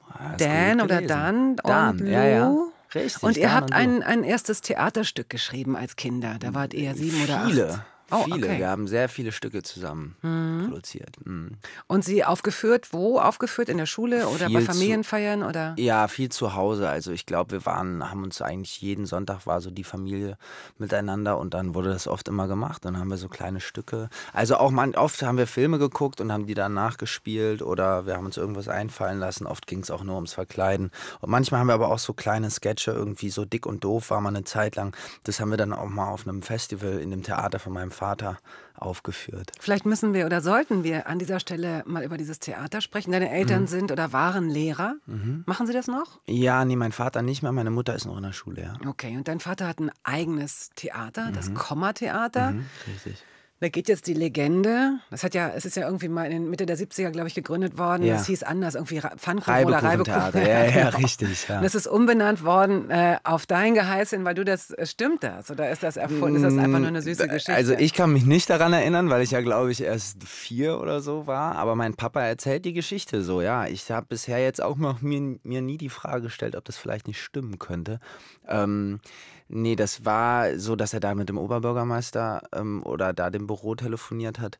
C: Ja, ah, Dan oder Dan,
B: Dan Lou. Ja, ja. Richtig, und ihr Dan habt und ein, ein erstes Theaterstück geschrieben als Kinder. Da wart ihr sieben Viele. oder acht. Oh, viele. Okay. Wir
C: haben sehr viele Stücke zusammen mhm. produziert. Mhm. Und sie aufgeführt, wo
B: aufgeführt? In der Schule oder viel bei Familienfeiern? Zu, oder?
C: Ja, viel zu Hause. Also ich glaube, wir waren, haben uns eigentlich jeden Sonntag war so die Familie miteinander und dann wurde das oft immer gemacht. Dann haben wir so kleine Stücke. Also auch man, oft haben wir Filme geguckt und haben die dann nachgespielt oder wir haben uns irgendwas einfallen lassen. Oft ging es auch nur ums Verkleiden. Und manchmal haben wir aber auch so kleine Sketche, irgendwie so dick und doof war man eine Zeit lang. Das haben wir dann auch mal auf einem Festival in dem Theater von meinem Vater aufgeführt.
B: Vielleicht müssen wir oder sollten wir an dieser Stelle mal über dieses Theater sprechen. Deine Eltern mhm. sind oder waren Lehrer. Mhm. Machen sie das noch?
C: Ja, nee, mein Vater nicht mehr. Meine Mutter ist noch in der Schule, ja.
B: Okay, und dein Vater hat ein eigenes Theater, das mhm. Komma-Theater. Mhm, richtig. Da geht jetzt die Legende. Das hat ja, es ist ja irgendwie mal in Mitte der 70er, glaube ich, gegründet worden. Ja. Das hieß anders, irgendwie Pfannkuchen oder Reibekuchen. Ja, ja,
C: richtig. Ja. Und es ist
B: umbenannt worden äh, auf dein Geheiß hin, weil du das, äh, stimmt das? Oder ist das erfunden? Ist das einfach nur eine süße mm, Geschichte? Also
C: ich kann mich nicht daran erinnern, weil ich ja, glaube ich, erst vier oder so war. Aber mein Papa erzählt die Geschichte so, ja. Ich habe bisher jetzt auch noch mir, mir nie die Frage gestellt, ob das vielleicht nicht stimmen könnte. Ähm, nee, das war so, dass er da mit dem Oberbürgermeister ähm, oder da dem Büro telefoniert hat.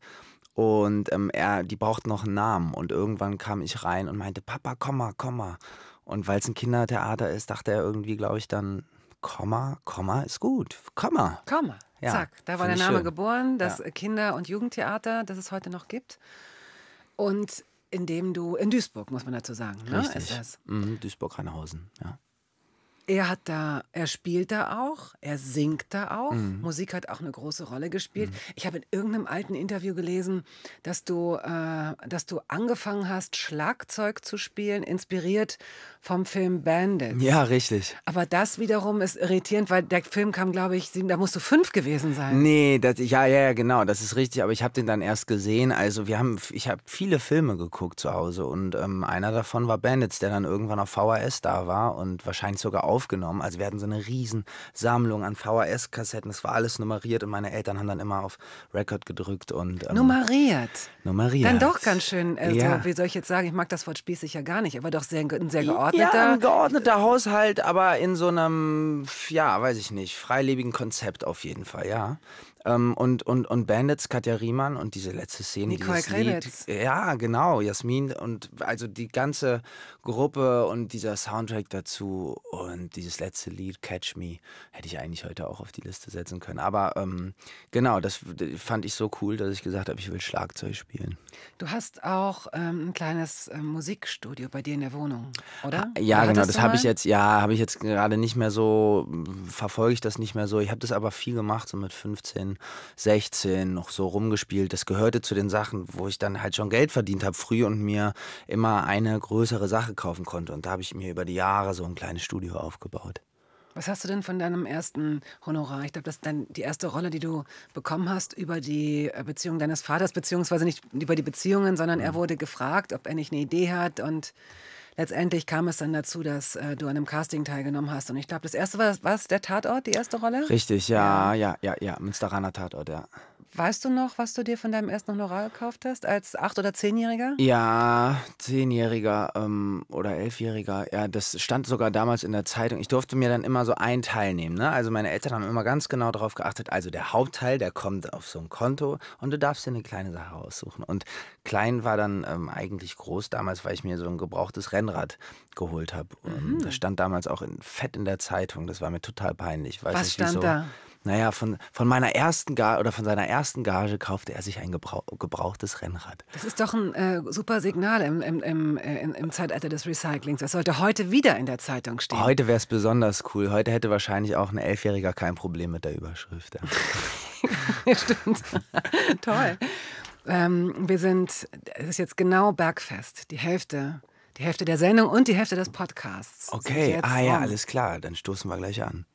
C: Und ähm, er, die braucht noch einen Namen. Und irgendwann kam ich rein und meinte, Papa, komm mal, komm mal. Und weil es ein Kindertheater ist, dachte er irgendwie, glaube ich, dann, Komma, Komma ist gut. Komma.
B: Komma. Ja, Zack, da war der Name schön. geboren, das ja. Kinder- und Jugendtheater, das es heute noch gibt. Und in dem du, in Duisburg, muss man dazu sagen, ne, Richtig. ist das.
C: Mhm, Duisburg-Rheinhausen, ja.
B: Er hat da, er spielt da auch, er singt da auch. Mhm. Musik hat auch eine große Rolle gespielt. Mhm. Ich habe in irgendeinem alten Interview gelesen, dass du, äh, dass du angefangen hast, Schlagzeug zu spielen, inspiriert vom Film Bandits. Ja, richtig. Aber das wiederum ist irritierend, weil der Film kam, glaube ich, da musst du fünf gewesen sein.
C: Nee, das, ja, ja, ja, genau, das ist richtig. Aber ich habe den dann erst gesehen. Also wir haben, ich habe viele Filme geguckt zu Hause und ähm, einer davon war Bandits, der dann irgendwann auf VHS da war und wahrscheinlich sogar auch aufgenommen. Also wir hatten so eine Riesensammlung an VHS-Kassetten. Es war alles nummeriert und meine Eltern haben dann immer auf Record gedrückt und. Ähm,
B: nummeriert.
C: Nummeriert. Dann doch
B: ganz schön, äh, ja. so, wie soll ich jetzt sagen, ich mag das Wort spießig ja gar nicht, aber doch sehr, ein sehr geordneter. Ja, ein
C: geordneter Haushalt, aber in so einem, ja, weiß ich nicht, freilebigen Konzept auf jeden Fall, ja. Ähm, und, und, und Bandits, Katja Riemann und diese letzte Szene. Nicole Krebitz. Lied, ja, genau, Jasmin und also die ganze Gruppe und dieser Soundtrack dazu und dieses letzte Lied, Catch Me, hätte ich eigentlich heute auch auf die Liste setzen können. Aber ähm, genau, das fand ich so cool, dass ich gesagt habe, ich will Schlagzeug spielen.
B: Du hast auch ähm, ein kleines äh, Musikstudio bei dir in der Wohnung, oder? Ah, ja, oder
C: genau, das habe ich jetzt, ja, habe ich jetzt gerade nicht mehr so, verfolge ich das nicht mehr so. Ich habe das aber viel gemacht, so mit 15 16 noch so rumgespielt. Das gehörte zu den Sachen, wo ich dann halt schon Geld verdient habe früh und mir immer eine größere Sache kaufen konnte. Und da habe ich mir über die Jahre so ein kleines Studio aufgebaut.
B: Was hast du denn von deinem ersten Honorar? Ich glaube, das ist dann die erste Rolle, die du bekommen hast über die äh, Beziehung deines Vaters, beziehungsweise nicht über die Beziehungen, sondern er mhm. wurde gefragt, ob er nicht eine Idee hat und letztendlich kam es dann dazu, dass äh, du an einem Casting teilgenommen hast. Und ich glaube, das erste war, war es der Tatort, die erste Rolle? Richtig, ja,
C: ja, ja, ja, ja Münsteraner Tatort, ja.
B: Weißt du noch, was du dir von deinem ersten Honorar gekauft hast, als Acht- oder Zehnjähriger?
C: Ja, Zehnjähriger ähm, oder Elfjähriger. Ja, das stand sogar damals in der Zeitung. Ich durfte mir dann immer so einen Teil nehmen. Ne? Also meine Eltern haben immer ganz genau darauf geachtet. Also der Hauptteil, der kommt auf so ein Konto und du darfst dir eine kleine Sache aussuchen. Und klein war dann ähm, eigentlich groß damals, weil ich mir so ein gebrauchtes Rennrad geholt habe. Mhm. Das stand damals auch in, fett in der Zeitung. Das war mir total peinlich. Weiß was nicht, stand wieso. da? naja, von, von meiner ersten Gage oder von seiner ersten Gage kaufte er sich ein Gebrauch, gebrauchtes Rennrad.
B: Das ist doch ein äh, super Signal im, im, äh, im, im, Zeitalter des Recyclings. Das sollte heute wieder in der Zeitung stehen. Heute
C: wäre es besonders cool. Heute hätte wahrscheinlich auch ein Elfjähriger kein Problem mit der Überschrift. Ja.
B: Stimmt. Toll. Ähm, wir sind, es ist jetzt genau Bergfest, die Hälfte. Die Hälfte der Sendung und die Hälfte des Podcasts.
C: Okay, ah ja, alles klar, dann stoßen wir gleich an.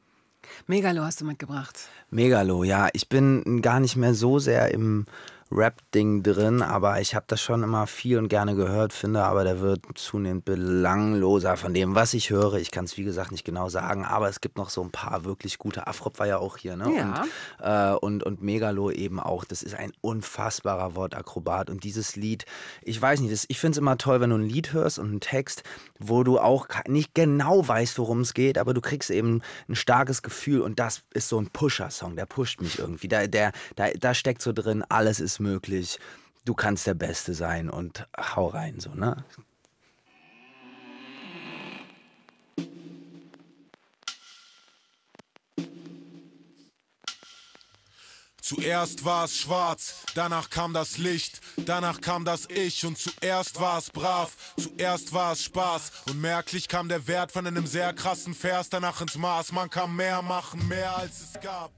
B: Megalo hast du mitgebracht.
C: Megalo, ja. Ich bin gar nicht mehr so sehr im Rap-Ding drin, aber ich habe das schon immer viel und gerne gehört, finde, aber der wird zunehmend belangloser von dem, was ich höre. Ich kann es, wie gesagt, nicht genau sagen, aber es gibt noch so ein paar wirklich gute. Afrop war ja auch hier, ne? Ja. Und, äh, und, und Megalo eben auch. Das ist ein unfassbarer Wortakrobat. Und dieses Lied, ich weiß nicht, das, ich finde es immer toll, wenn du ein Lied hörst und einen Text, wo du auch nicht genau weißt, worum es geht, aber du kriegst eben ein starkes Gefühl und das ist so ein Pusher-Song, der pusht mich irgendwie. Da, der, da, da steckt so drin, alles ist alles möglich, du kannst der Beste sein und hau rein so, ne?
B: Zuerst war's schwarz, danach kam das Licht, danach kam das
C: Ich und zuerst war es brav, zuerst war es Spaß und merklich kam der Wert von einem sehr krassen Vers danach ins Maß, man kann mehr machen, mehr als es gab.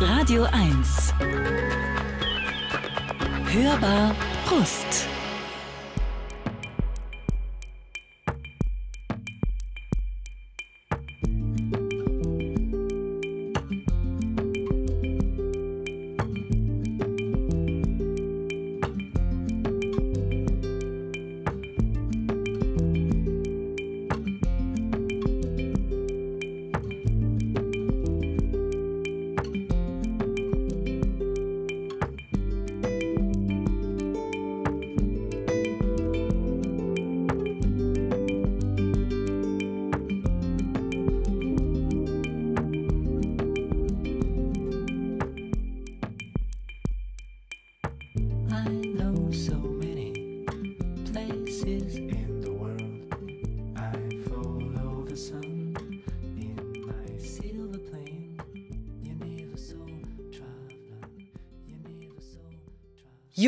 A: Radio 1. Hörbar Brust.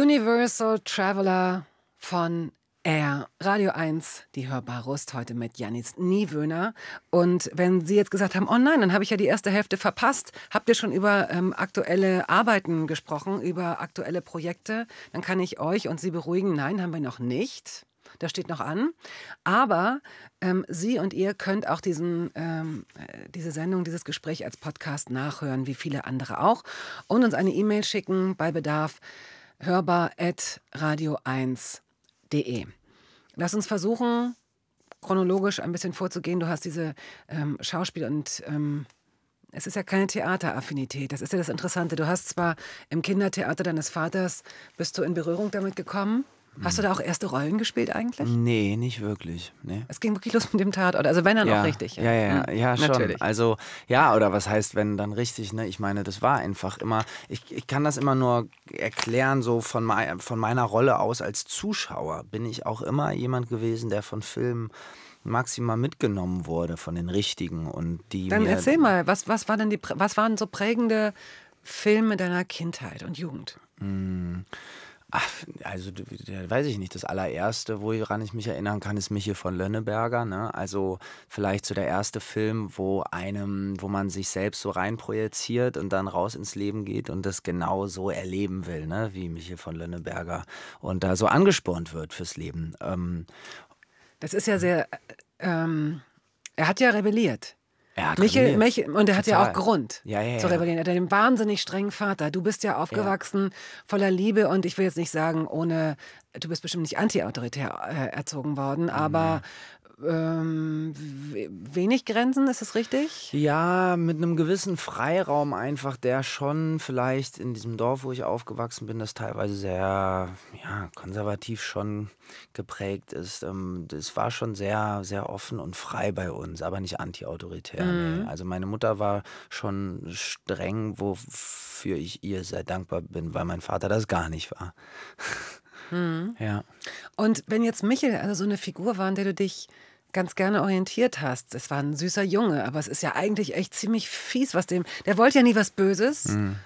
B: Universal Traveler von Air. Radio 1, die hörbare Rust, heute mit Janis Niewöhner. Und wenn Sie jetzt gesagt haben, oh nein, dann habe ich ja die erste Hälfte verpasst, habt ihr schon über ähm, aktuelle Arbeiten gesprochen, über aktuelle Projekte, dann kann ich euch und Sie beruhigen, nein, haben wir noch nicht. Das steht noch an. Aber ähm, Sie und ihr könnt auch diesen, ähm, äh, diese Sendung, dieses Gespräch als Podcast nachhören, wie viele andere auch, und uns eine E-Mail schicken bei Bedarf hörbar at radio1.de. Lass uns versuchen, chronologisch ein bisschen vorzugehen. Du hast diese ähm, Schauspiel- und ähm, es ist ja keine Theateraffinität. Das ist ja das Interessante. Du hast zwar im Kindertheater deines Vaters, bist du in Berührung damit gekommen? Hast du da auch erste Rollen gespielt eigentlich?
C: Nee, nicht wirklich. Nee.
B: Es ging wirklich los mit dem Tatort. Also wenn dann ja, auch richtig. Ja, ja, ja, ja, hm, ja schon. Natürlich.
C: Also ja, oder was heißt, wenn dann richtig? Ne? Ich meine, das war einfach immer, ich, ich kann das immer nur erklären, so von, mein, von meiner Rolle aus als Zuschauer bin ich auch immer jemand gewesen, der von Filmen maximal mitgenommen wurde, von den richtigen. Und die dann erzähl
B: mal, was, was, war denn die, was waren so prägende Filme deiner Kindheit und Jugend?
C: Mmh. Ach, also weiß ich nicht. Das allererste, woran ich mich erinnern kann, ist Michi von Lönneberger. Ne? Also vielleicht so der erste Film, wo einem, wo man sich selbst so reinprojiziert und dann raus ins Leben geht und das genau so erleben will, ne? wie Michi von Lönneberger und da so angespornt wird fürs Leben. Ähm, das ist ja sehr. Äh,
B: ähm, er hat ja rebelliert.
C: Er hat Michel, Michel, und er hat ja auch Grund ja, ja,
B: ja. zu rebellieren. Er hat einen wahnsinnig strengen Vater. Du bist ja aufgewachsen voller Liebe und ich will jetzt nicht sagen, ohne, du bist bestimmt nicht antiautoritär äh, erzogen worden, aber mhm ähm, wenig Grenzen, ist das richtig?
C: Ja, mit einem gewissen Freiraum einfach, der schon vielleicht in diesem Dorf, wo ich aufgewachsen bin, das teilweise sehr ja, konservativ schon geprägt ist. Ähm, das war schon sehr, sehr offen und frei bei uns, aber nicht antiautoritär. Mhm. Nee. Also meine Mutter war schon streng, wofür ich ihr sehr dankbar bin, weil mein Vater das gar nicht war. Mhm. Ja.
B: Und wenn jetzt Michel also so eine Figur war, an der du dich ganz gerne orientiert hast. Es war ein süßer Junge, aber es ist ja eigentlich echt ziemlich fies, was dem. Der wollte ja nie was Böses. Mhm.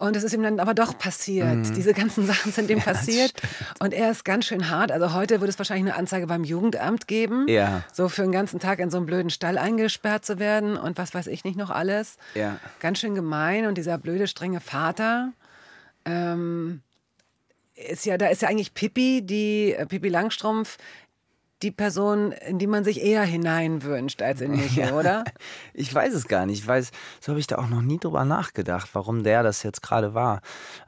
B: Und es ist ihm dann aber doch passiert. Mhm. Diese ganzen Sachen sind ihm ja, passiert. Und er ist ganz schön hart. Also heute würde es wahrscheinlich eine Anzeige beim Jugendamt geben. Ja. So für einen ganzen Tag in so einem blöden Stall eingesperrt zu werden und was weiß ich nicht noch alles. Ja. Ganz schön gemein. Und dieser blöde, strenge Vater. Ähm, ist ja, da ist ja eigentlich Pippi, die äh, Pippi Langstrumpf, die Person, in die man sich eher hineinwünscht als in mich, ja. oder?
C: Ich weiß es gar nicht. Ich weiß, so habe ich da auch noch nie drüber nachgedacht, warum der das jetzt gerade war.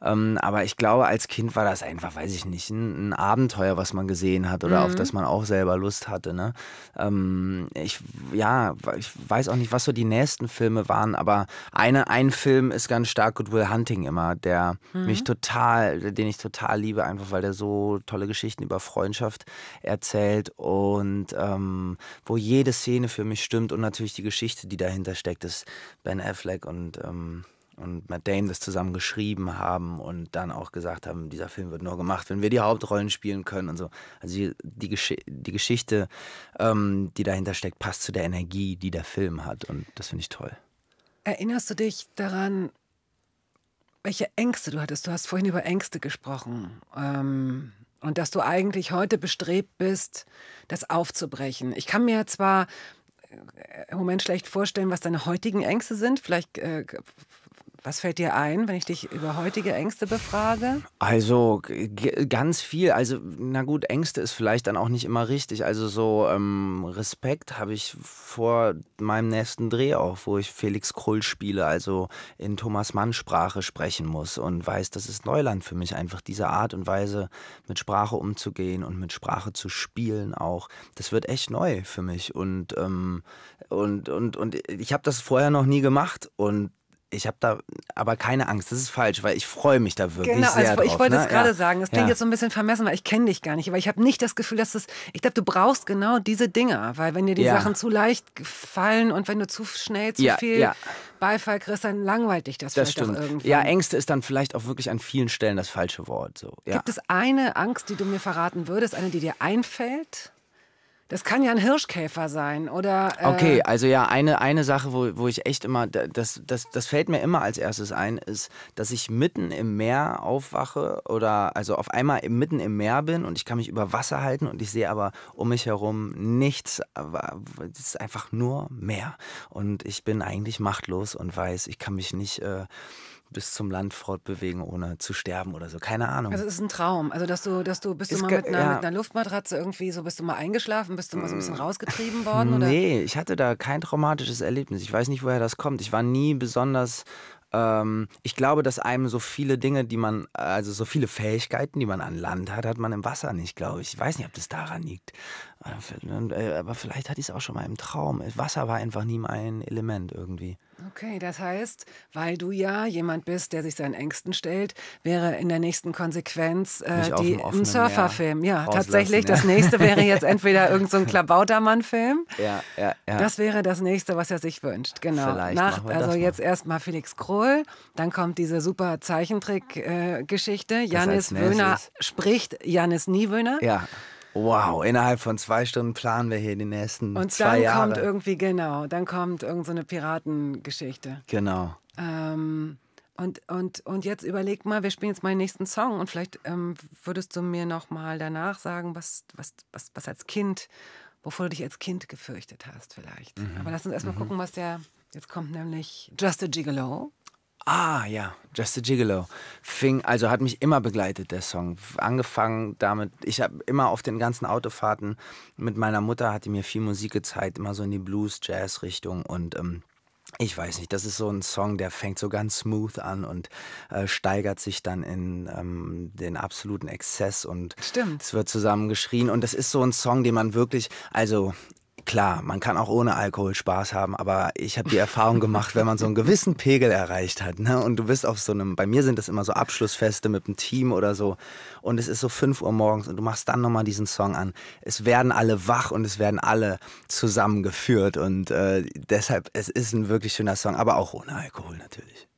C: Ähm, aber ich glaube, als Kind war das einfach, weiß ich nicht, ein, ein Abenteuer, was man gesehen hat oder mhm. auf das man auch selber Lust hatte. Ne? Ähm, ich, ja, ich weiß auch nicht, was so die nächsten Filme waren, aber eine, ein Film ist ganz stark Good Will Hunting immer, der mhm. mich total, den ich total liebe, einfach weil der so tolle Geschichten über Freundschaft erzählt und ähm, wo jede Szene für mich stimmt und natürlich die Geschichte, die dahinter steckt, dass Ben Affleck und, ähm, und Matt Damon das zusammen geschrieben haben und dann auch gesagt haben, dieser Film wird nur gemacht, wenn wir die Hauptrollen spielen können und so. Also die, die, Gesch die Geschichte, ähm, die dahinter steckt, passt zu der Energie, die der Film hat und das finde ich toll.
B: Erinnerst du dich daran, welche Ängste du hattest? Du hast vorhin über Ängste gesprochen. Ähm, und dass du eigentlich heute bestrebt bist, das aufzubrechen. Ich kann mir zwar äh, im Moment schlecht vorstellen, was deine heutigen Ängste sind. Vielleicht äh, was fällt dir ein, wenn ich dich über heutige Ängste befrage?
C: Also ganz viel. Also na gut, Ängste ist vielleicht dann auch nicht immer richtig. Also so ähm, Respekt habe ich vor meinem nächsten Dreh auch, wo ich Felix Krull spiele, also in Thomas Mann Sprache sprechen muss und weiß, das ist Neuland für mich einfach diese Art und Weise mit Sprache umzugehen und mit Sprache zu spielen auch. Das wird echt neu für mich und ähm, und und und ich habe das vorher noch nie gemacht und ich habe da aber keine Angst. Das ist falsch, weil ich freue mich da wirklich genau, also sehr also ich drauf. Ich wollte ne? es gerade ja. sagen. Das klingt ja. jetzt so
B: ein bisschen vermessen, weil ich kenne dich gar nicht. Aber ich habe nicht das Gefühl, dass das. Ich glaube, du brauchst genau diese Dinger, weil wenn dir die ja. Sachen zu leicht gefallen und wenn du zu schnell zu viel Beifall kriegst, dann langweilt dich das, das vielleicht stimmt. auch irgendwann. Ja,
C: Ängste ist dann vielleicht auch wirklich an vielen Stellen das falsche Wort. So. Gibt es
B: eine Angst, die du mir verraten würdest, eine, die dir einfällt? Das kann ja ein Hirschkäfer sein, oder? Äh okay,
C: also ja, eine, eine Sache, wo, wo ich echt immer, das, das, das fällt mir immer als erstes ein, ist, dass ich mitten im Meer aufwache oder also auf einmal mitten im Meer bin und ich kann mich über Wasser halten und ich sehe aber um mich herum nichts. Es ist einfach nur Meer. Und ich bin eigentlich machtlos und weiß, ich kann mich nicht. Äh, bis zum Land fortbewegen, ohne zu sterben oder so. Keine Ahnung. Also
B: es ist ein Traum. Also dass du, dass du bist du mal mit einer, ja. mit einer, Luftmatratze irgendwie so, bist du mal eingeschlafen, bist du mal so ein bisschen mm. rausgetrieben worden? Oder? Nee,
C: ich hatte da kein traumatisches Erlebnis. Ich weiß nicht, woher das kommt. Ich war nie besonders ähm, ich glaube, dass einem so viele Dinge, die man, also so viele Fähigkeiten, die man an Land hat, hat man im Wasser nicht, glaube ich. Ich weiß nicht, ob das daran liegt. Äh, äh, aber vielleicht hatte ich es auch schon mal im Traum. Wasser war einfach nie mein Element irgendwie.
B: Okay, das heißt, weil du ja jemand bist, der sich seinen Ängsten stellt, wäre in der nächsten Konsequenz äh, die, ein Surferfilm. Ja, tatsächlich. Ja. Das nächste wäre jetzt entweder irgendein so Klabautermann-Film.
C: Ja, ja, ja. Das
B: wäre das nächste, was er sich wünscht. Genau. Vielleicht Nach, also jetzt erstmal Felix Kroll, dann kommt diese super Zeichentrick-Geschichte. Äh, Janis Wöhner spricht Janis Niewöhner.
C: Ja. Wow, innerhalb von zwei Stunden planen wir hier die nächsten zwei Jahre. Und dann kommt
B: irgendwie, genau, dann kommt irgendeine so Piratengeschichte. Genau. Ähm, und, und, und jetzt überleg mal, wir spielen jetzt meinen nächsten Song und vielleicht ähm, würdest du mir nochmal danach sagen, was, was, was, was als Kind, wovor du dich als Kind gefürchtet hast vielleicht. Mhm. Aber lass uns erstmal mhm. gucken, was der, jetzt kommt nämlich Just a Gigolo
C: Ah ja, Just a Gigolo. Fing, also hat mich immer begleitet, der Song. Angefangen damit, ich habe immer auf den ganzen Autofahrten mit meiner Mutter, hat die mir viel Musik gezeigt, immer so in die Blues-Jazz-Richtung und ähm, ich weiß nicht, das ist so ein Song, der fängt so ganz smooth an und äh, steigert sich dann in ähm, den absoluten Exzess und Stimmt. es wird zusammengeschrien. Und das ist so ein Song, den man wirklich, also klar, man kann auch ohne Alkohol Spaß haben, aber ich habe die Erfahrung gemacht, wenn man so einen gewissen Pegel erreicht hat, ne, und du bist auf so einem, bei mir sind das immer so Abschlussfeste mit einem Team oder so, und es ist so 5 Uhr morgens und du machst dann nochmal diesen Song an. Es werden alle wach und es werden alle zusammengeführt und äh, deshalb, es ist ein wirklich schöner Song, aber auch ohne Alkohol natürlich.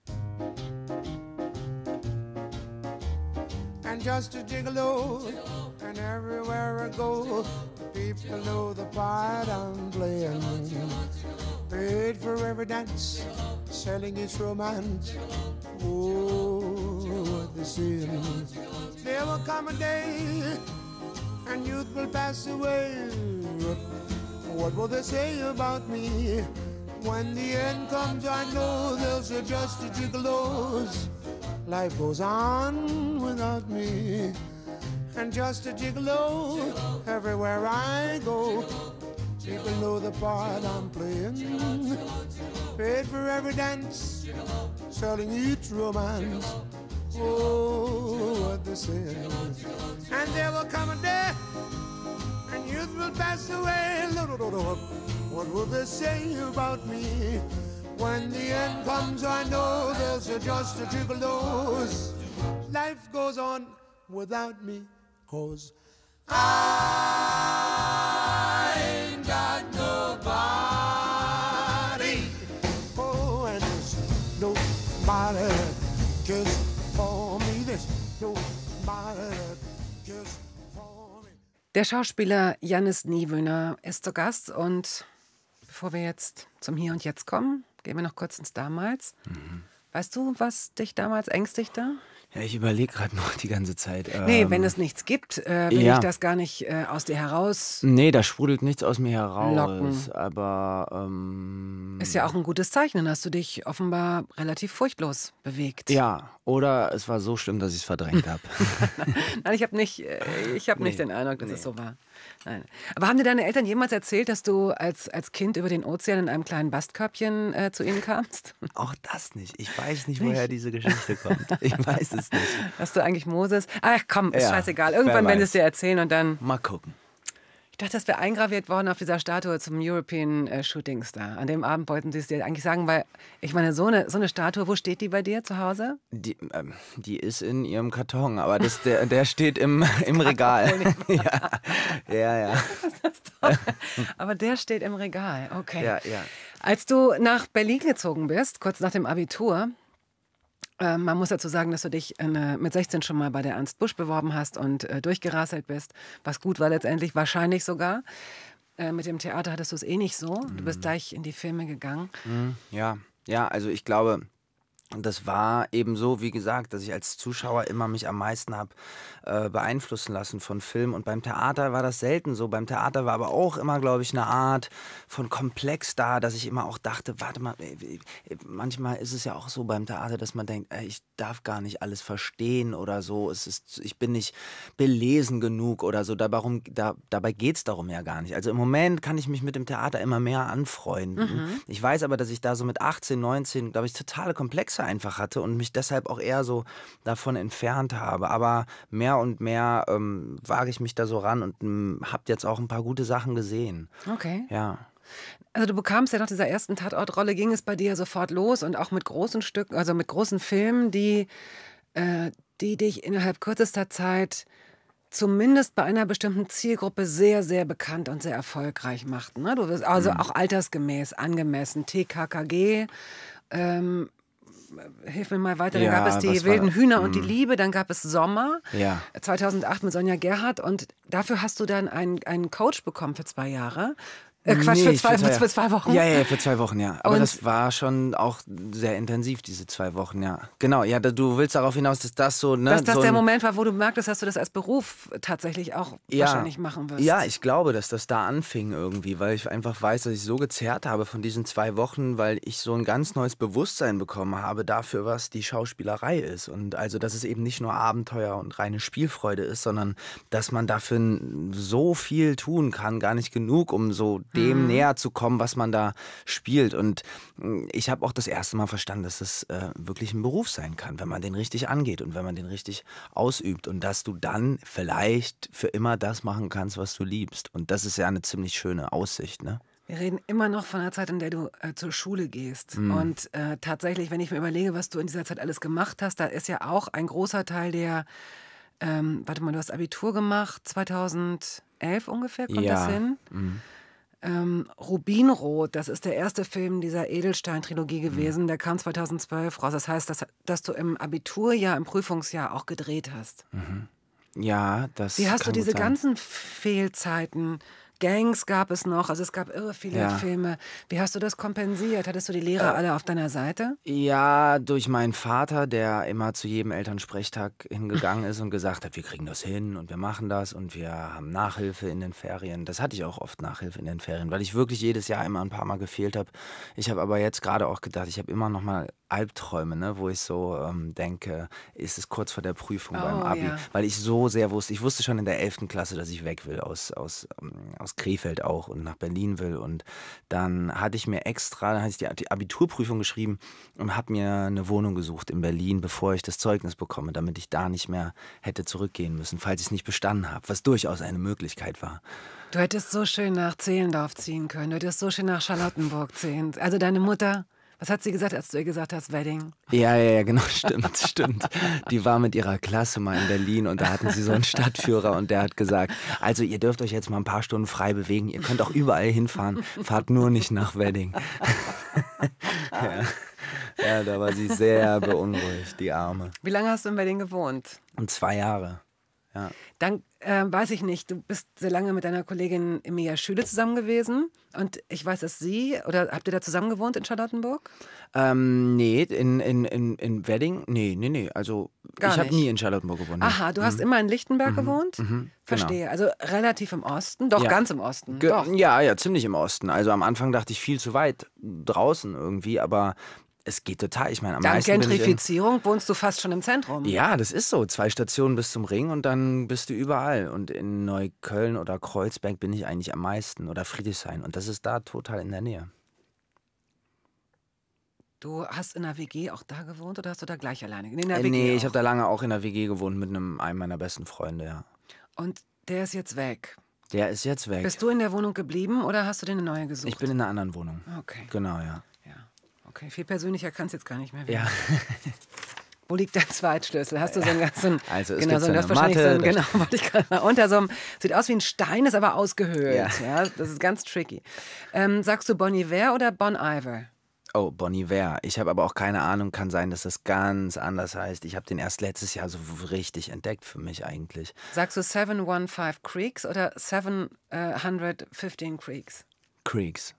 D: just a gigolo, and everywhere I go, people know the part I'm playing. Paid for every dance, selling its romance. Oh, the sin. There will come a day, and youth will pass away. What will they say about me? When the end comes, I know they'll say just a gigolos. Life goes on without me. And just a gigolo, gigolo. everywhere I go. Gigolo, People gigolo, know the part I'm playing. Paid for every dance, selling each romance. Oh, what they say. And there will come a day, and youth will pass away. What will they say about me? When the end comes, I know there's just a trickle dose. Life goes on without me, cause I ain't got nobody. Oh, and there's nobody just for me. There's nobody
B: Der Schauspieler Janis Niewöhner ist zu Gast und bevor wir jetzt zum Hier und Jetzt kommen, Gehen wir noch kurz ins Damals. Mhm. Weißt du, was dich damals ängstigte?
C: Ja, ich überlege gerade noch die ganze Zeit. Ähm, nee, wenn ähm, es
B: nichts gibt, äh, will ja. ich das gar nicht äh, aus dir heraus.
C: Nee, da sprudelt nichts aus mir heraus. Locken. Aber. Ähm, ist ja auch
B: ein gutes Zeichen, dann hast du dich offenbar relativ furchtlos bewegt.
C: Ja, oder es war so schlimm, dass ich es verdrängt habe.
B: Nein, ich habe nicht, äh, ich hab nee. nicht den Eindruck, dass nee. es so war. Nein. Aber haben dir deine Eltern jemals erzählt, dass du als, als Kind über den Ozean in einem kleinen Bastkörbchen äh, zu ihnen kamst?
C: Auch das nicht. Ich weiß nicht, nicht? woher diese Geschichte kommt. Ich weiß es es nicht.
B: Hast du eigentlich Moses? Ach komm, ist ja, scheißegal. Irgendwann werden sie es dir erzählen und dann. Mal gucken. Ich dachte, das wäre eingraviert worden auf dieser Statue zum European äh, Shooting Star. An dem Abend wollten sie es dir eigentlich sagen, weil ich meine, so eine, so eine Statue, wo steht die bei dir zu Hause?
C: Die, ähm, die ist in ihrem Karton, aber das, der, der steht im, im Regal. ja, ja. ja.
B: aber der steht im Regal, okay. Ja, ja. Als du nach Berlin gezogen bist, kurz nach dem Abitur, ähm, man muss dazu sagen, dass du dich eine, äh, mit 16 schon mal bei der Ernst Busch beworben hast und äh, durchgeraselt bist, was gut war letztendlich, wahrscheinlich sogar. Äh, mit dem Theater hattest du es eh nicht so. Du bist mhm. gleich in die Filme gegangen.
C: Mhm, ja, ja, also ich glaube, und das war eben so, wie gesagt, dass ich als Zuschauer immer mich am meisten habe äh, beeinflussen lassen von Film. Und beim Theater war das selten so. Beim Theater war aber auch immer, glaube ich, eine Art von Komplex da, dass ich immer auch dachte, warte mal, äh, äh, manchmal ist es ja auch so beim Theater, dass man denkt, ey, ich darf gar nicht alles verstehen oder so. Es ist, ich bin nicht belesen genug oder so. Darum, da, dabei geht es darum ja gar nicht. Also im Moment kann ich mich mit dem Theater immer mehr anfreunden. Mhm. Ich weiß aber, dass ich da so mit 18, 19, glaube ich, totale Komplexe Interesse einfach hatte und mich deshalb auch eher so davon entfernt habe. Aber mehr und mehr ähm, wage ich mich da so ran und hm, habe jetzt auch ein paar gute Sachen gesehen. Okay. Ja.
B: Also du bekamst ja nach dieser ersten Tatortrolle, ging es bei dir sofort los und auch mit großen Stücken, also mit großen Filmen, die, äh, die dich innerhalb kürzester Zeit zumindest bei einer bestimmten Zielgruppe sehr, sehr bekannt und sehr erfolgreich machten. Ne? Du wirst also mhm. auch altersgemäß angemessen. TKKG ähm, hilf mir mal weiter, dann ja, gab es die wilden Hühner und hm. die Liebe, dann gab es Sommer ja. 2008 mit Sonja Gerhardt und dafür hast du dann einen, einen Coach bekommen für zwei Jahre, äh, Quatsch, nee, für, zwei, für, für, zwei, Wochen? Ja, ja, für
C: zwei Wochen, ja. Aber und das war schon auch sehr intensiv, diese zwei Wochen, ja. Genau, ja, du willst darauf hinaus, dass das so. Ne, dass das so der
B: Moment war, wo du merktest, dass du das als Beruf tatsächlich auch ja, wahrscheinlich machen wirst. Ja, ich
C: glaube, dass das da anfing irgendwie, weil ich einfach weiß, dass ich so gezerrt habe von diesen zwei Wochen, weil ich so ein ganz neues Bewusstsein bekommen habe dafür, was die Schauspielerei ist. Und also, dass es eben nicht nur Abenteuer und reine Spielfreude ist, sondern dass man dafür so viel tun kann, gar nicht genug, um so dem mhm. näher zu kommen, was man da spielt. Und hm, ich habe auch das erste Mal verstanden, dass es äh, wirklich ein Beruf sein kann, wenn man den richtig angeht und wenn man den richtig ausübt und dass du dann vielleicht für immer das machen kannst, was du liebst. Und das ist ja eine ziemlich schöne Aussicht, ne?
B: Wir reden immer noch von der Zeit, in der du äh, zur Schule gehst. Mhm. Und äh, tatsächlich, wenn ich mir überlege, was du in dieser Zeit alles gemacht hast, da ist ja auch ein großer Teil der, ähm, warte mal, du hast Abitur gemacht, 2011 ungefähr, kommt ja. das hin? Mhm ähm, Rubinrot, das ist der erste Film dieser Edelstein-Trilogie mhm. gewesen, mhm. der kam 2012 raus. Das heißt, dass, dass du im Abiturjahr, im Prüfungsjahr auch gedreht hast.
C: Mhm. Ja, das. Wie hast du diese ganzen
B: Fehlzeiten Gangs gab es noch, also es gab irre viele ja. Filme. Wie hast du das kompensiert? Hattest du die Lehrer äh, alle auf deiner Seite?
C: Ja, durch meinen Vater, der immer zu jedem Elternsprechtag hingegangen ist und gesagt hat, wir kriegen das hin und wir machen das und wir haben Nachhilfe in den Ferien. Das hatte ich auch oft Nachhilfe in den Ferien, weil ich wirklich jedes Jahr immer ein paar Mal gefehlt habe. Ich habe aber jetzt gerade auch gedacht, ich habe immer noch mal Albträume, ne, wo ich so ähm, denke, ist es kurz vor der Prüfung oh, beim Abi, ja. weil ich so sehr wusste, ich wusste schon in der 11. Klasse, dass ich weg will aus, aus, ähm, aus Krefeld auch und nach Berlin will und dann hatte ich mir extra, dann hatte ich die, die Abiturprüfung geschrieben und habe mir eine Wohnung gesucht in Berlin, bevor ich das Zeugnis bekomme, damit ich da nicht mehr hätte zurückgehen müssen, falls ich es nicht bestanden habe, was durchaus eine Möglichkeit war.
B: Du hättest so schön nach Zehlendorf ziehen können, du hättest so schön nach Charlottenburg ziehen. Also deine Mutter was hat sie gesagt, als du ihr gesagt hast, Wedding?
C: Ja, ja, ja, genau, stimmt, stimmt. Die war mit ihrer Klasse mal in Berlin und da hatten sie so einen Stadtführer und der hat gesagt, also ihr dürft euch jetzt mal ein paar Stunden frei bewegen, ihr könnt auch überall hinfahren, fahrt nur nicht nach Wedding. ja. ja, da war sie sehr beunruhigt, die Arme.
B: Wie lange hast du in Wedding gewohnt?
C: Und zwei Jahre. Ja.
B: Dann äh, weiß ich nicht. Du bist sehr lange mit deiner Kollegin Emilia Schüle zusammen gewesen. Und
C: ich weiß, dass sie, oder habt
B: ihr da zusammen gewohnt in Charlottenburg?
C: Ähm, nee, in, in, in, in Wedding? Nee, nee, nee. Also, Gar ich habe nie in Charlottenburg gewohnt. Aha, du mhm. hast immer
B: in Lichtenberg mhm. gewohnt? Mhm. Genau. Verstehe. Genau. Also relativ im Osten? Doch, ja. ganz im
C: Osten. Ge Doch. Ja, ja, ziemlich im Osten. Also am Anfang dachte ich viel zu weit draußen irgendwie, aber es geht total. Ich meine, am Dank meisten Gentrifizierung
B: wohnst du fast schon im Zentrum. Ja,
C: das ist so. Zwei Stationen bis zum Ring und dann bist du überall. Und in Neukölln oder Kreuzberg bin ich eigentlich am meisten oder Friedrichshain. Und das ist da total in der Nähe.
B: Du hast in der WG auch da gewohnt oder hast du da gleich alleine? In der äh, WG nee, auch. ich habe
C: da lange auch in der WG gewohnt mit einem, einem meiner besten Freunde, ja.
B: Und der ist jetzt weg.
C: Der ist jetzt weg. Bist du
B: in der Wohnung geblieben oder hast du dir eine neue gesucht?
C: Ich bin in einer anderen Wohnung. Okay. Genau, ja.
B: Okay, viel persönlicher kann es jetzt gar nicht mehr werden. Ja. Wo liegt der Zweitschlüssel? Hast du so einen ganzen. Also, es genau, so einen, so so einen, genau, wollte ich gerade Unter so einem, sieht aus wie ein Stein, ist aber ausgehöhlt. Ja. ja das ist ganz tricky. Ähm, sagst du Bon Iver oder Bon Iver?
C: Oh, Bon Iver. Ich habe aber auch keine Ahnung, kann sein, dass das ganz anders heißt. Ich habe den erst letztes Jahr so richtig entdeckt für mich eigentlich. Sagst
B: du 715 Creeks oder 715 äh, Creeks? Creeks.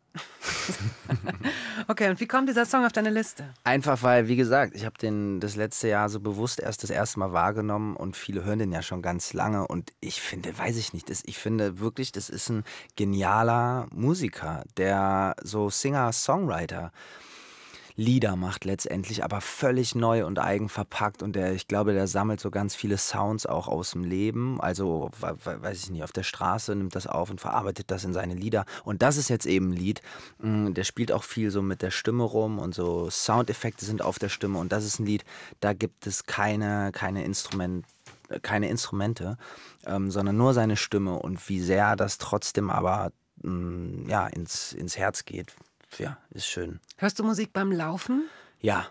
B: okay, und wie kommt dieser Song auf deine Liste?
C: Einfach weil, wie gesagt, ich habe den das letzte Jahr so bewusst erst das erste Mal wahrgenommen und viele hören den ja schon ganz lange und ich finde, weiß ich nicht, das, ich finde wirklich, das ist ein genialer Musiker, der so Singer-Songwriter. ist. Lieder macht letztendlich, aber völlig neu und eigen verpackt. Und der, ich glaube, der sammelt so ganz viele Sounds auch aus dem Leben. Also, weiß ich nicht, auf der Straße nimmt das auf und verarbeitet das in seine Lieder. Und das ist jetzt eben ein Lied. Mm, der spielt auch viel so mit der Stimme rum und so Soundeffekte sind auf der Stimme. Und das ist ein Lied, da gibt es keine, keine Instrumente keine Instrumente, ähm, sondern nur seine Stimme und wie sehr das trotzdem aber mh, mm, ja, ins, ins Herz geht, ja, ist schön.
B: Hörst du Musik beim Laufen?
C: Ja,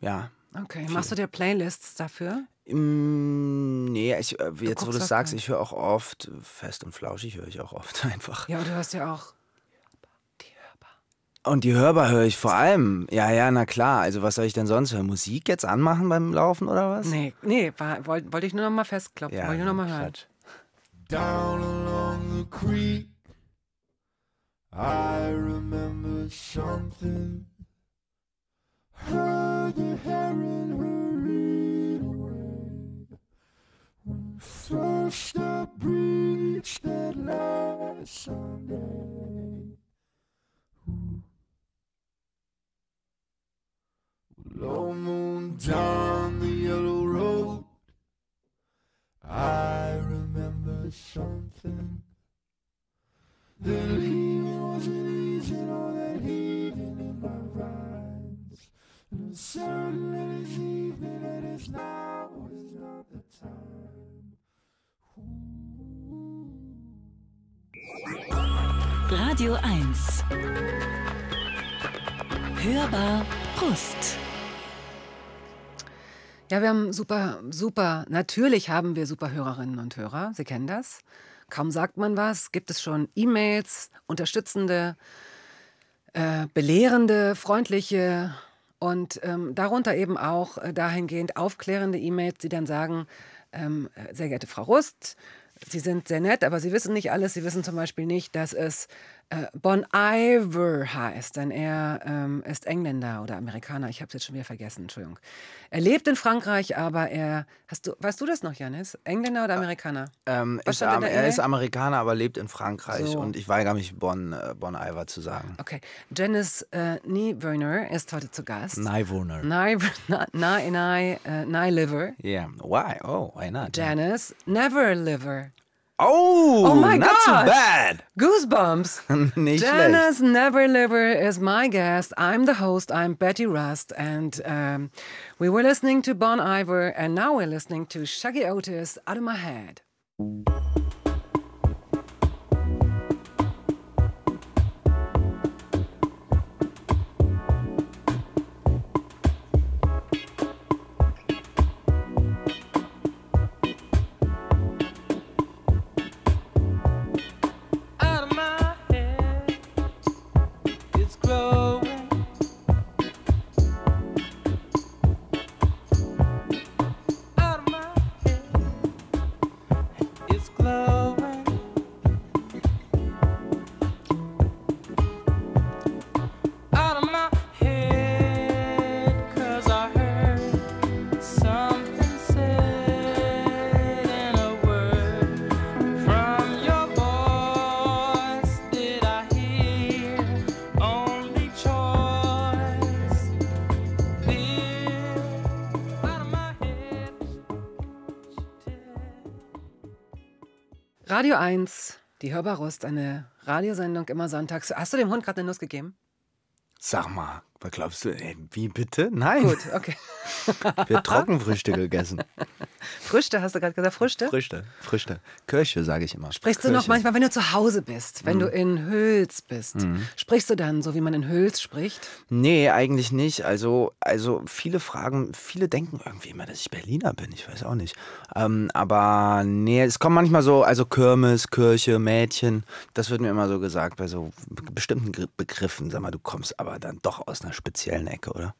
C: ja.
B: Okay, viel. machst du dir Playlists dafür?
C: Mm, nee, ich, äh, jetzt wo du sagst, ich höre auch oft, äh, fest und flauschig höre ich auch oft einfach.
B: Ja, aber du hörst ja auch
C: und die Hörbar höre ich vor allem. Ja, ja, na klar. Also was soll ich denn sonst hören? Musik jetzt anmachen beim Laufen oder was? Nee,
B: nee, wollte wollt ich nur noch mal festklopfen, ja, wollte ich nur noch mal hören. Down along the creek I
D: remember something. Heard the heron hurried away. When first I breached that last Sunday. Low moon down the yellow road. I remember something. Then he was releasing all that heaving in my And I'm certain that it's evening and it's now is not the time. Ooh.
A: Radio 1 Hörbar Brust
B: ja, wir haben super, super, natürlich haben wir super Hörerinnen und Hörer, Sie kennen das. Kaum sagt man was, gibt es schon E-Mails, unterstützende, äh, belehrende, freundliche und ähm, darunter eben auch äh, dahingehend aufklärende E-Mails, die dann sagen, ähm, sehr geehrte Frau Rust, Sie sind sehr nett, aber Sie wissen nicht alles. Sie wissen zum Beispiel nicht, dass es äh, bon Iver heißt, denn er ähm, ist Engländer oder Amerikaner. Ich habe es jetzt schon wieder vergessen, Entschuldigung. Er lebt in Frankreich, aber er. Hast du, weißt du das noch, Janis? Engländer oder äh, Amerikaner?
C: Ähm, ist, er ist Amerikaner, aber lebt in Frankreich. So. Und ich weigere mich, Bon, äh, bon Iver zu sagen.
B: Okay. Janice äh, Niewerner ist heute zu Gast.
C: Niewerner.
B: Niewerner. Niewerner.
C: Yeah. Why? Oh, why not?
B: Janice Never Liver.
C: Oh, oh my not gosh. too bad. Goosebumps.
B: never liver is my guest. I'm the host. I'm Betty Rust. And um, we were listening to Bon Iver, and now we're listening to Shaggy Otis Out of My Head. Radio 1, die Hörbarust, eine Radiosendung immer sonntags. Hast du dem Hund gerade eine Nuss gegeben?
C: Sag mal, aber glaubst du, ey, wie bitte? Nein. Gut, okay.
B: Wird Trockenfrüchte gegessen. Früchte hast du gerade gesagt, Früchte?
C: Früchte, Früchte. Kirche, sage ich immer. Sprichst Kirche. du noch
B: manchmal, wenn du zu Hause bist, wenn mhm. du in Hüls
C: bist, mhm.
B: sprichst du dann so, wie man in Hüls spricht?
C: Nee, eigentlich nicht. Also, also viele fragen, viele denken irgendwie immer, dass ich Berliner bin. Ich weiß auch nicht. Ähm, aber nee, es kommen manchmal so, also Kirmes, Kirche, Mädchen. Das wird mir immer so gesagt bei so bestimmten Begriffen. Sag mal, du kommst aber dann doch aus einer einer speziellen Ecke, oder?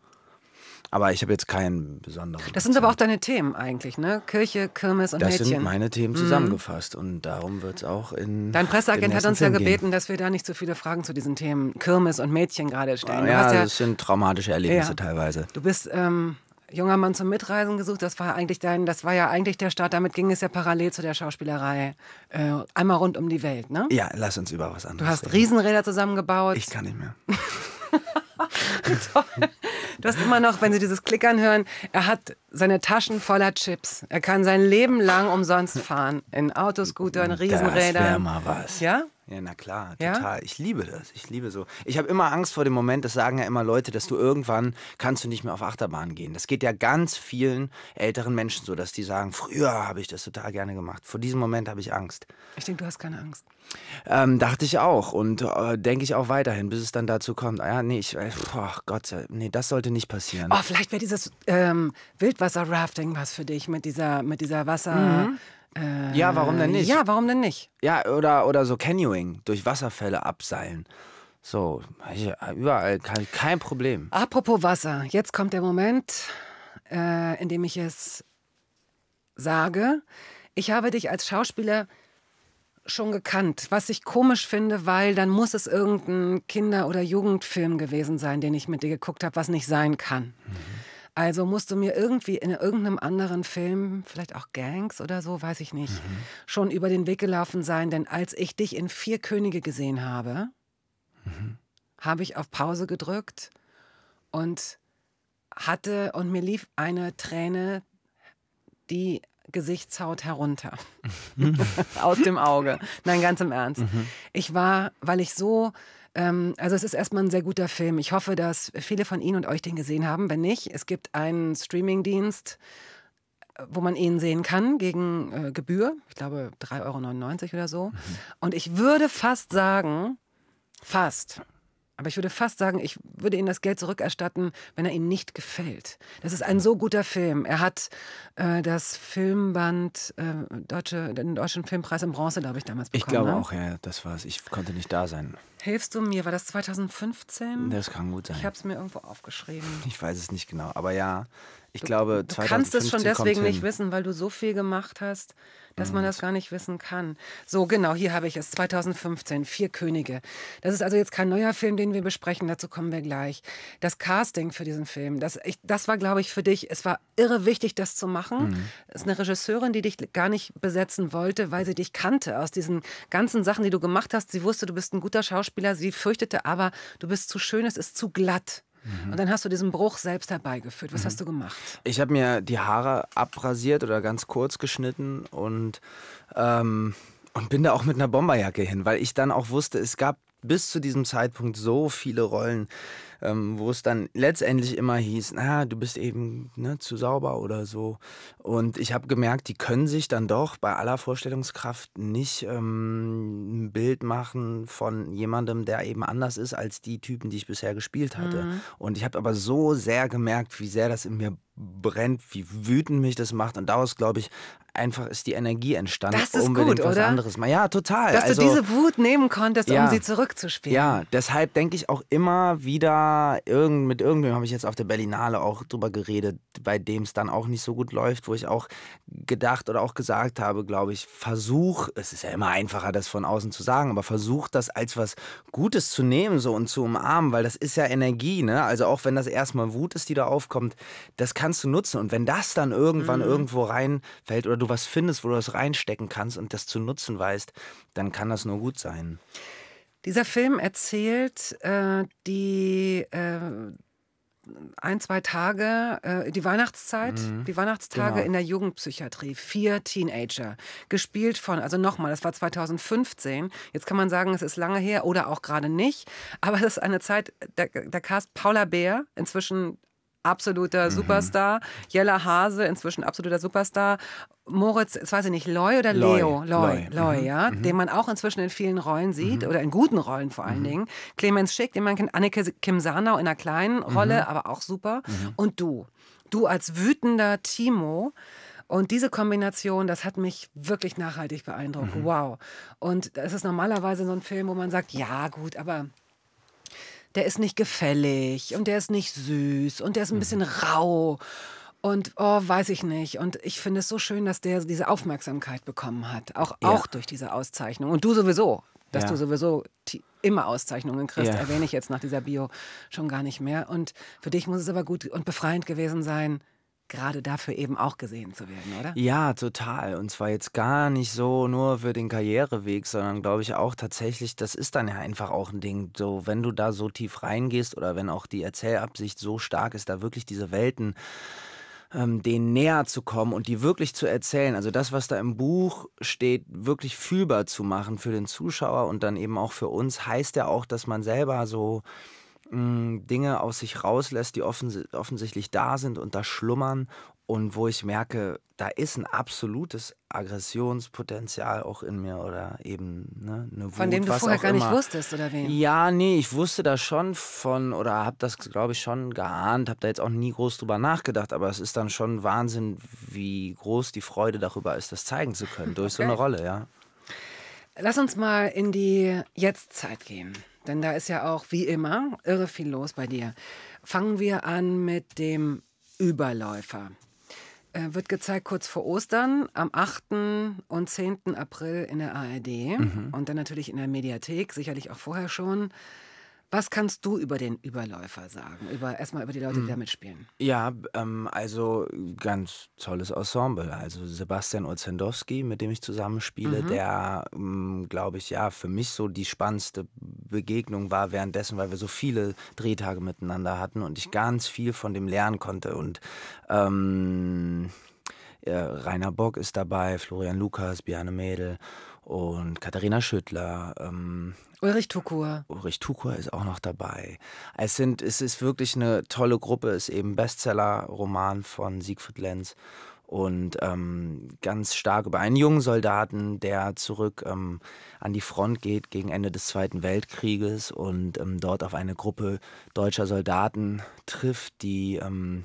C: Aber ich habe jetzt keinen besonderen.
B: Das sind aber auch deine Themen eigentlich, ne? Kirche, Kirmes und das Mädchen. Das sind meine Themen mhm. zusammengefasst
C: mhm. und darum wird es auch in. Dein Presseagent hat uns Film ja gebeten,
B: gehen. dass wir da nicht so viele Fragen zu diesen Themen Kirmes und Mädchen gerade stellen. Du ja, ja, das
C: sind traumatische Erlebnisse ja. teilweise. Du
B: bist ähm, junger Mann zum Mitreisen gesucht. Das war eigentlich dein, das war ja eigentlich der Start. Damit ging es ja parallel zu der Schauspielerei äh, einmal rund um die Welt, ne? Ja,
C: lass uns über was anderes. Du hast reden.
B: Riesenräder zusammengebaut. Ich
C: kann nicht mehr.
B: Toll. du hast immer noch, wenn sie dieses Klickern hören, er hat seine Taschen voller Chips. Er kann sein Leben lang umsonst fahren. In
C: Autoscootern, Riesenrädern. Das wäre mal was. Ja? Ja, na klar, total. Ja? Ich liebe das. Ich liebe so. Ich habe immer Angst vor dem Moment, das sagen ja immer Leute, dass du irgendwann kannst du nicht mehr auf Achterbahn gehen. Das geht ja ganz vielen älteren Menschen so, dass die sagen, früher habe ich das total gerne gemacht. Vor diesem Moment habe ich Angst.
B: Ich denke, du hast keine Angst.
C: Ähm, dachte ich auch und äh, denke ich auch weiterhin, bis es dann dazu kommt. Ah, ja, nee, ich, äh, Gott, nee, das sollte nicht passieren. Oh,
B: vielleicht wäre dieses ähm, Wildwasser-Rafting was für dich mit dieser, mit dieser Wasser... Mhm ja, warum denn äh, nicht? Ja,
C: warum denn nicht? Ja, oder, oder so Canyoning, durch Wasserfälle abseilen. So, überall, kein, kein Problem. Apropos Wasser, jetzt kommt der Moment,
B: äh, in dem ich es sage. Ich habe dich als Schauspieler schon gekannt, was ich komisch finde, weil dann muss es irgendein Kinder- oder Jugendfilm gewesen sein, den ich mit dir geguckt habe, was nicht sein kann. Mhm. Also musst du mir irgendwie in irgendeinem anderen Film, vielleicht auch Gangs oder so, weiß ich nicht, mhm. schon über den Weg gelaufen sein. Denn als ich dich in Vier Könige gesehen habe, mhm. habe ich auf Pause gedrückt und hatte und mir lief eine Träne, die Gesichtshaut herunter aus dem Auge. Nein, ganz im Ernst. Mhm. Ich war, weil ich so ähm, also es ist erstmal ein sehr guter Film. Ich hoffe, dass viele von Ihnen und euch den gesehen haben. Wenn nicht, es gibt einen Streamingdienst, äh, wo man ihn sehen kann gegen äh, Gebühr. Ich glaube 3,99 Euro oder so. Mhm. Und ich würde fast sagen, fast. Aber ich würde fast sagen, ich würde Ihnen das Geld zurückerstatten, wenn er Ihnen nicht gefällt. Das ist ein so guter Film. Er hat äh, das Filmband, äh, Deutsche, den Deutschen Filmpreis im Bronze, glaube ich, damals bekommen. Ich glaube ne? auch,
C: ja, das war es. Ich konnte nicht da sein.
B: Hilfst du mir? War das 2015? Das kann gut sein. Ich habe es mir irgendwo aufgeschrieben. Ich
C: weiß es nicht genau, aber ja, ich du, glaube, 2015 Du kannst es schon deswegen nicht
B: wissen, weil du so viel gemacht hast, dass mhm. man das gar nicht wissen kann. So, genau, hier habe ich es, 2015, Vier Könige. Das ist also jetzt kein neuer Film, den wir besprechen, dazu kommen wir gleich. Das Casting für diesen Film, das, ich, das war, glaube ich, für dich, es war irre wichtig, das zu machen. Mhm. Es ist eine Regisseurin, die dich gar nicht besetzen wollte, weil sie dich kannte aus diesen ganzen Sachen, die du gemacht hast. Sie wusste, du bist ein guter Schauspieler. Schauspieler. Sie fürchtete aber, du bist zu schön, es ist zu glatt. Mhm. Und dann hast du diesen Bruch selbst herbeigeführt. Was mhm. hast du gemacht?
C: Ich habe mir die Haare abrasiert oder ganz kurz geschnitten und, ähm, und bin da auch mit einer Bomberjacke hin, weil ich dann auch wusste, es gab bis zu diesem Zeitpunkt so viele Rollen, ähm, wo es dann letztendlich immer hieß, na, du bist eben ne, zu sauber oder so. Und ich habe gemerkt, die können sich dann doch bei aller Vorstellungskraft nicht ähm, ein Bild machen von jemandem, der eben anders ist als die Typen, die ich bisher gespielt hatte. Mhm. Und ich habe aber so sehr gemerkt, wie sehr das in mir brennt, wie wütend mich das macht. Und daraus, glaube ich, einfach ist die Energie entstanden. Das ist unbedingt gut, was oder? anderes. Ja, total. Dass also, du diese
B: Wut nehmen konntest, ja, um sie zurückzuspielen. Ja,
C: deshalb denke ich auch immer wieder, irgend, mit irgendwem habe ich jetzt auf der Berlinale auch drüber geredet, bei dem es dann auch nicht so gut läuft, wo ich auch gedacht oder auch gesagt habe, glaube ich, versuch, es ist ja immer einfacher, das von außen zu sagen, aber versuch das als was Gutes zu nehmen so und zu umarmen, weil das ist ja Energie, ne? Also auch wenn das erstmal Wut ist, die da aufkommt, das kann kannst du nutzen. Und wenn das dann irgendwann mhm. irgendwo reinfällt oder du was findest, wo du das reinstecken kannst und das zu nutzen weißt, dann kann das nur gut sein. Dieser Film erzählt
B: äh, die äh, ein, zwei Tage, äh, die Weihnachtszeit, mhm. die Weihnachtstage genau. in der Jugendpsychiatrie. Vier Teenager, gespielt von, also nochmal, das war 2015. Jetzt kann man sagen, es ist lange her oder auch gerade nicht. Aber das ist eine Zeit, der, da cast Paula Bär, inzwischen absoluter mhm. Superstar. Mhm. Jella Hase, inzwischen absoluter Superstar. Moritz, jetzt weiß ich nicht, Loy oder Leo? Loy, Loy, mhm. Loy mhm. ja. Mhm. Den man auch inzwischen in vielen Rollen sieht mhm. oder in guten Rollen vor allen Dingen. Clemens Schick, den man kennt. Anneke Sarnau in einer kleinen Rolle, aber auch super. Und du. Du als wütender Timo. Und diese Kombination, das hat mich wirklich nachhaltig beeindruckt. Wow. Und das ist normalerweise so ein Film, wo man sagt, ja gut, aber der ist nicht gefällig und der ist nicht süß und der ist ein mhm. bisschen rau. Und oh, weiß ich nicht. Und ich finde es so schön, dass der diese Aufmerksamkeit bekommen hat. Auch, ja. auch durch diese Auszeichnung. Und du sowieso. Dass ja. du sowieso immer Auszeichnungen kriegst, ja. erwähne ich jetzt nach dieser Bio schon gar nicht mehr. Und für dich muss es aber gut und befreiend gewesen sein, gerade dafür eben auch gesehen zu werden, oder?
C: Ja, total. Und zwar jetzt gar nicht so nur für den Karriereweg, sondern glaube ich auch tatsächlich, das ist dann ja einfach auch ein Ding. So, wenn du da so tief reingehst oder wenn auch die Erzählabsicht so stark ist, da wirklich diese Welten ähm, denen näher zu kommen und die wirklich zu erzählen. Also das, was da im Buch steht, wirklich fühlbar zu machen für den Zuschauer und dann eben auch für uns, heißt ja auch, dass man selber so Dinge aus sich rauslässt, die offens offensichtlich da sind und da schlummern und wo ich merke, da ist ein absolutes Aggressionspotenzial auch in mir oder eben ne, eine Wut. Von dem du vorher gar nicht wusstest oder wen? Ja, nee, ich wusste da schon von oder habe das, glaube ich, schon geahnt, habe da jetzt auch nie groß drüber nachgedacht, aber es ist dann schon Wahnsinn, wie groß die Freude darüber ist, das zeigen zu können durch okay. so eine Rolle, ja.
B: Lass uns mal in die Jetztzeit gehen. Denn da ist ja auch, wie immer, irre viel los bei dir. Fangen wir an mit dem Überläufer. Äh, wird gezeigt kurz vor Ostern, am 8. und 10. April in der ARD mhm. und dann natürlich in der Mediathek, sicherlich auch vorher schon. Was kannst du über den Überläufer sagen? Über, erstmal über die Leute, die hm. da mitspielen.
C: Ja, ähm, also ganz tolles Ensemble. Also Sebastian Olzendowski, mit dem ich zusammenspiele, mhm. der, hm, glaube ich, ja, für mich so die spannendste Begegnung war währenddessen, weil wir so viele Drehtage miteinander hatten und ich ganz viel von dem lernen konnte. Und ähm, äh, Rainer Bock ist dabei, Florian Lukas, Biane Mädel und Katharina Schüttler. Ähm,
B: Ulrich Tukur.
C: Ulrich Tukur ist auch noch dabei. Es, sind, es ist wirklich eine tolle Gruppe, es ist eben Bestseller-Roman von Siegfried Lenz und ähm, ganz stark über einen jungen Soldaten, der zurück ähm, an die Front geht gegen Ende des Zweiten Weltkrieges und ähm, dort auf eine Gruppe deutscher Soldaten trifft, die ähm,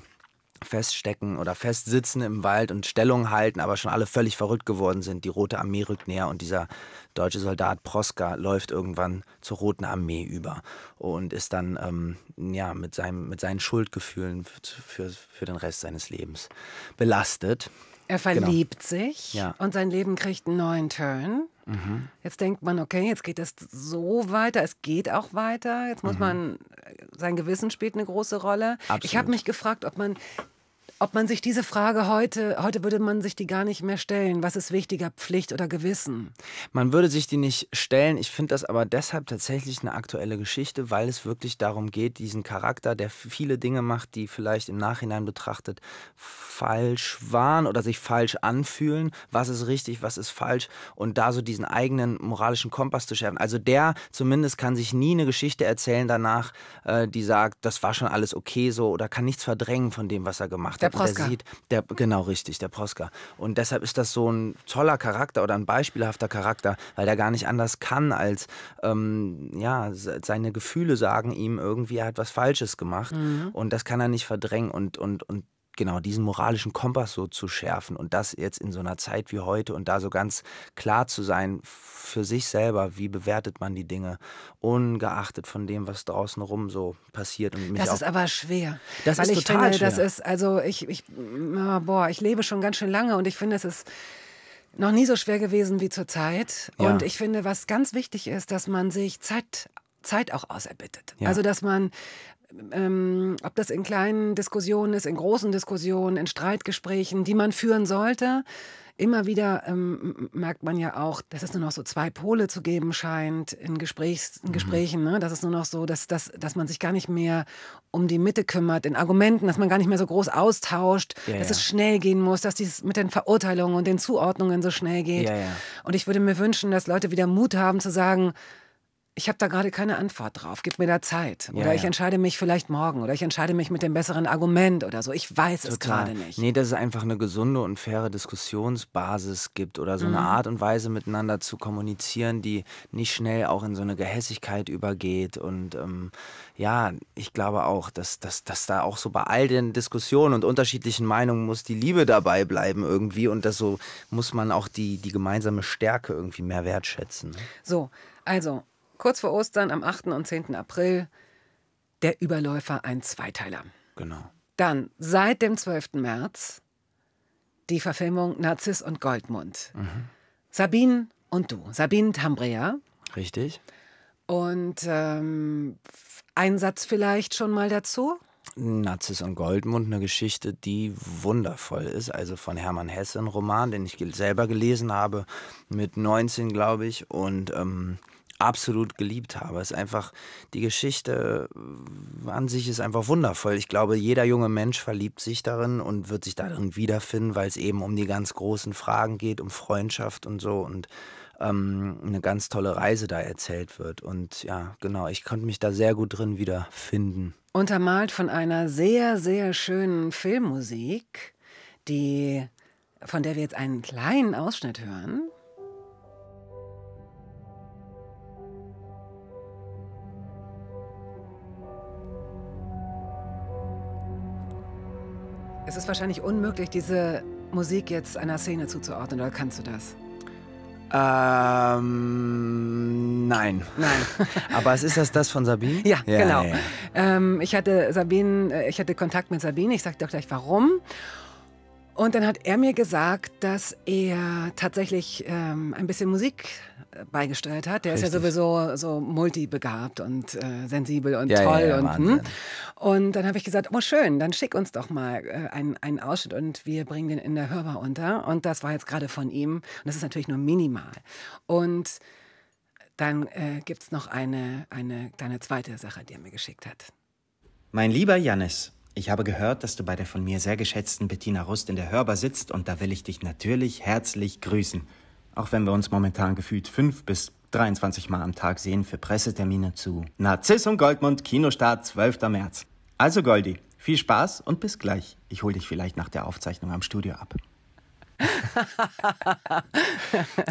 C: feststecken oder festsitzen im Wald und Stellung halten, aber schon alle völlig verrückt geworden sind. Die Rote Armee rückt näher und dieser deutsche Soldat Proska läuft irgendwann zur Roten Armee über und ist dann ähm, ja, mit, seinem, mit seinen Schuldgefühlen für, für den Rest seines Lebens belastet. Er genau. verliebt
B: genau. sich ja. und sein Leben kriegt einen neuen Turn. Mhm. Jetzt denkt man, okay, jetzt geht es so weiter, es geht auch weiter. Jetzt muss mhm. man, äh, sein Gewissen spielt eine große Rolle. Absolut. Ich habe mich gefragt, ob man ob man sich diese Frage heute, heute würde man sich die gar nicht mehr stellen. Was ist wichtiger, Pflicht oder Gewissen?
C: Man würde sich die nicht stellen. Ich finde das aber deshalb tatsächlich eine aktuelle Geschichte, weil es wirklich darum geht, diesen Charakter, der viele Dinge macht, die vielleicht im Nachhinein betrachtet falsch waren oder sich falsch anfühlen. Was ist richtig, was ist falsch? Und da so diesen eigenen moralischen Kompass zu schärfen. Also der zumindest kann sich nie eine Geschichte erzählen danach, äh, die sagt, das war schon alles okay so oder kann nichts verdrängen von dem, was er gemacht hat der, Proska. der sieht. Der, genau richtig, der Proska. Und deshalb ist das so ein toller Charakter oder ein beispielhafter Charakter, weil der gar nicht anders kann, als ähm, ja, seine Gefühle sagen ihm irgendwie, er hat was Falsches gemacht. Mhm. Und das kann er nicht verdrängen. Und, und, und genau diesen moralischen Kompass so zu schärfen und das jetzt in so einer Zeit wie heute und da so ganz klar zu sein für sich selber, wie bewertet man die Dinge, ungeachtet von dem, was draußen rum so passiert. Und mich das auch, ist aber
B: schwer. Das Weil ist ich total finde, schwer. Das ist, also ich, ich, ah, boah, ich lebe schon ganz schön lange und ich finde, es ist noch nie so schwer gewesen wie zurzeit. Ja. Und ich finde, was ganz wichtig ist, dass man sich Zeit Zeit auch auserbittet. Ja. Also, dass man ähm, ob das in kleinen Diskussionen ist, in großen Diskussionen, in Streitgesprächen, die man führen sollte, immer wieder ähm, merkt man ja auch, dass es nur noch so zwei Pole zu geben scheint in, Gesprächs-, in mhm. Gesprächen. Ne? Das ist nur noch so, dass, dass, dass man sich gar nicht mehr um die Mitte kümmert, in Argumenten, dass man gar nicht mehr so groß austauscht, ja, dass ja. es schnell gehen muss, dass dies mit den Verurteilungen und den Zuordnungen so schnell geht. Ja, und ich würde mir wünschen, dass Leute wieder Mut haben zu sagen, ich habe da gerade keine Antwort drauf, gib mir da Zeit. Oder ja, ja. ich entscheide mich vielleicht morgen oder ich entscheide mich mit dem besseren Argument oder so. Ich weiß Total. es gerade nicht.
C: Nee, dass es einfach eine gesunde und faire Diskussionsbasis gibt oder so mhm. eine Art und Weise miteinander zu kommunizieren, die nicht schnell auch in so eine Gehässigkeit übergeht. Und ähm, ja, ich glaube auch, dass, dass, dass da auch so bei all den Diskussionen und unterschiedlichen Meinungen muss die Liebe dabei bleiben irgendwie und das so muss man auch die, die gemeinsame Stärke irgendwie mehr wertschätzen. Ne?
B: So, also kurz vor Ostern am 8. und 10. April der Überläufer ein Zweiteiler. Genau. Dann seit dem 12. März die Verfilmung Narziss und Goldmund. Mhm. Sabine und du, Sabine Tambrea. Richtig. Und ähm, ein Satz vielleicht schon mal dazu?
C: Nazis und Goldmund, eine Geschichte, die wundervoll ist. Also von Hermann Hesse, ein Roman, den ich selber gelesen habe, mit 19, glaube ich. Und ähm, absolut geliebt habe. Es ist einfach, die Geschichte an sich ist einfach wundervoll. Ich glaube, jeder junge Mensch verliebt sich darin und wird sich darin wiederfinden, weil es eben um die ganz großen Fragen geht, um Freundschaft und so und ähm, eine ganz tolle Reise da erzählt wird. Und ja, genau, ich konnte mich da sehr gut drin wiederfinden.
B: Untermalt von einer sehr, sehr schönen Filmmusik, die von der wir jetzt einen kleinen Ausschnitt hören. Es ist wahrscheinlich unmöglich, diese Musik jetzt einer Szene zuzuordnen, oder kannst du das?
C: Ähm, nein. Nein. Aber es ist das das von Sabine? Ja, ja genau. Ja, ja.
B: Ähm, ich hatte Sabine, äh, ich hatte Kontakt mit Sabine, ich sagte auch gleich warum. Und dann hat er mir gesagt, dass er tatsächlich ähm, ein bisschen Musik äh, beigesteuert hat. Der Richtig. ist ja sowieso so multibegabt und äh, sensibel und ja, toll. Ja, ja, und, hm? und dann habe ich gesagt, oh schön, dann schick uns doch mal äh, einen, einen Ausschnitt und wir bringen den in der Hörbar unter. Und das war jetzt gerade von ihm. Und das ist natürlich nur minimal. Und dann äh, gibt es noch eine, eine, deine zweite Sache, die er mir
C: geschickt hat. Mein lieber Jannis, ich habe gehört, dass du bei der von mir sehr geschätzten Bettina Rust in der Hörbar sitzt und da will ich dich natürlich herzlich grüßen. Auch wenn wir uns momentan gefühlt fünf bis 23 Mal am Tag sehen für Pressetermine zu Narziss und Goldmund, Kinostart 12. März. Also Goldi, viel Spaß und bis gleich. Ich hole dich vielleicht nach der Aufzeichnung am Studio ab.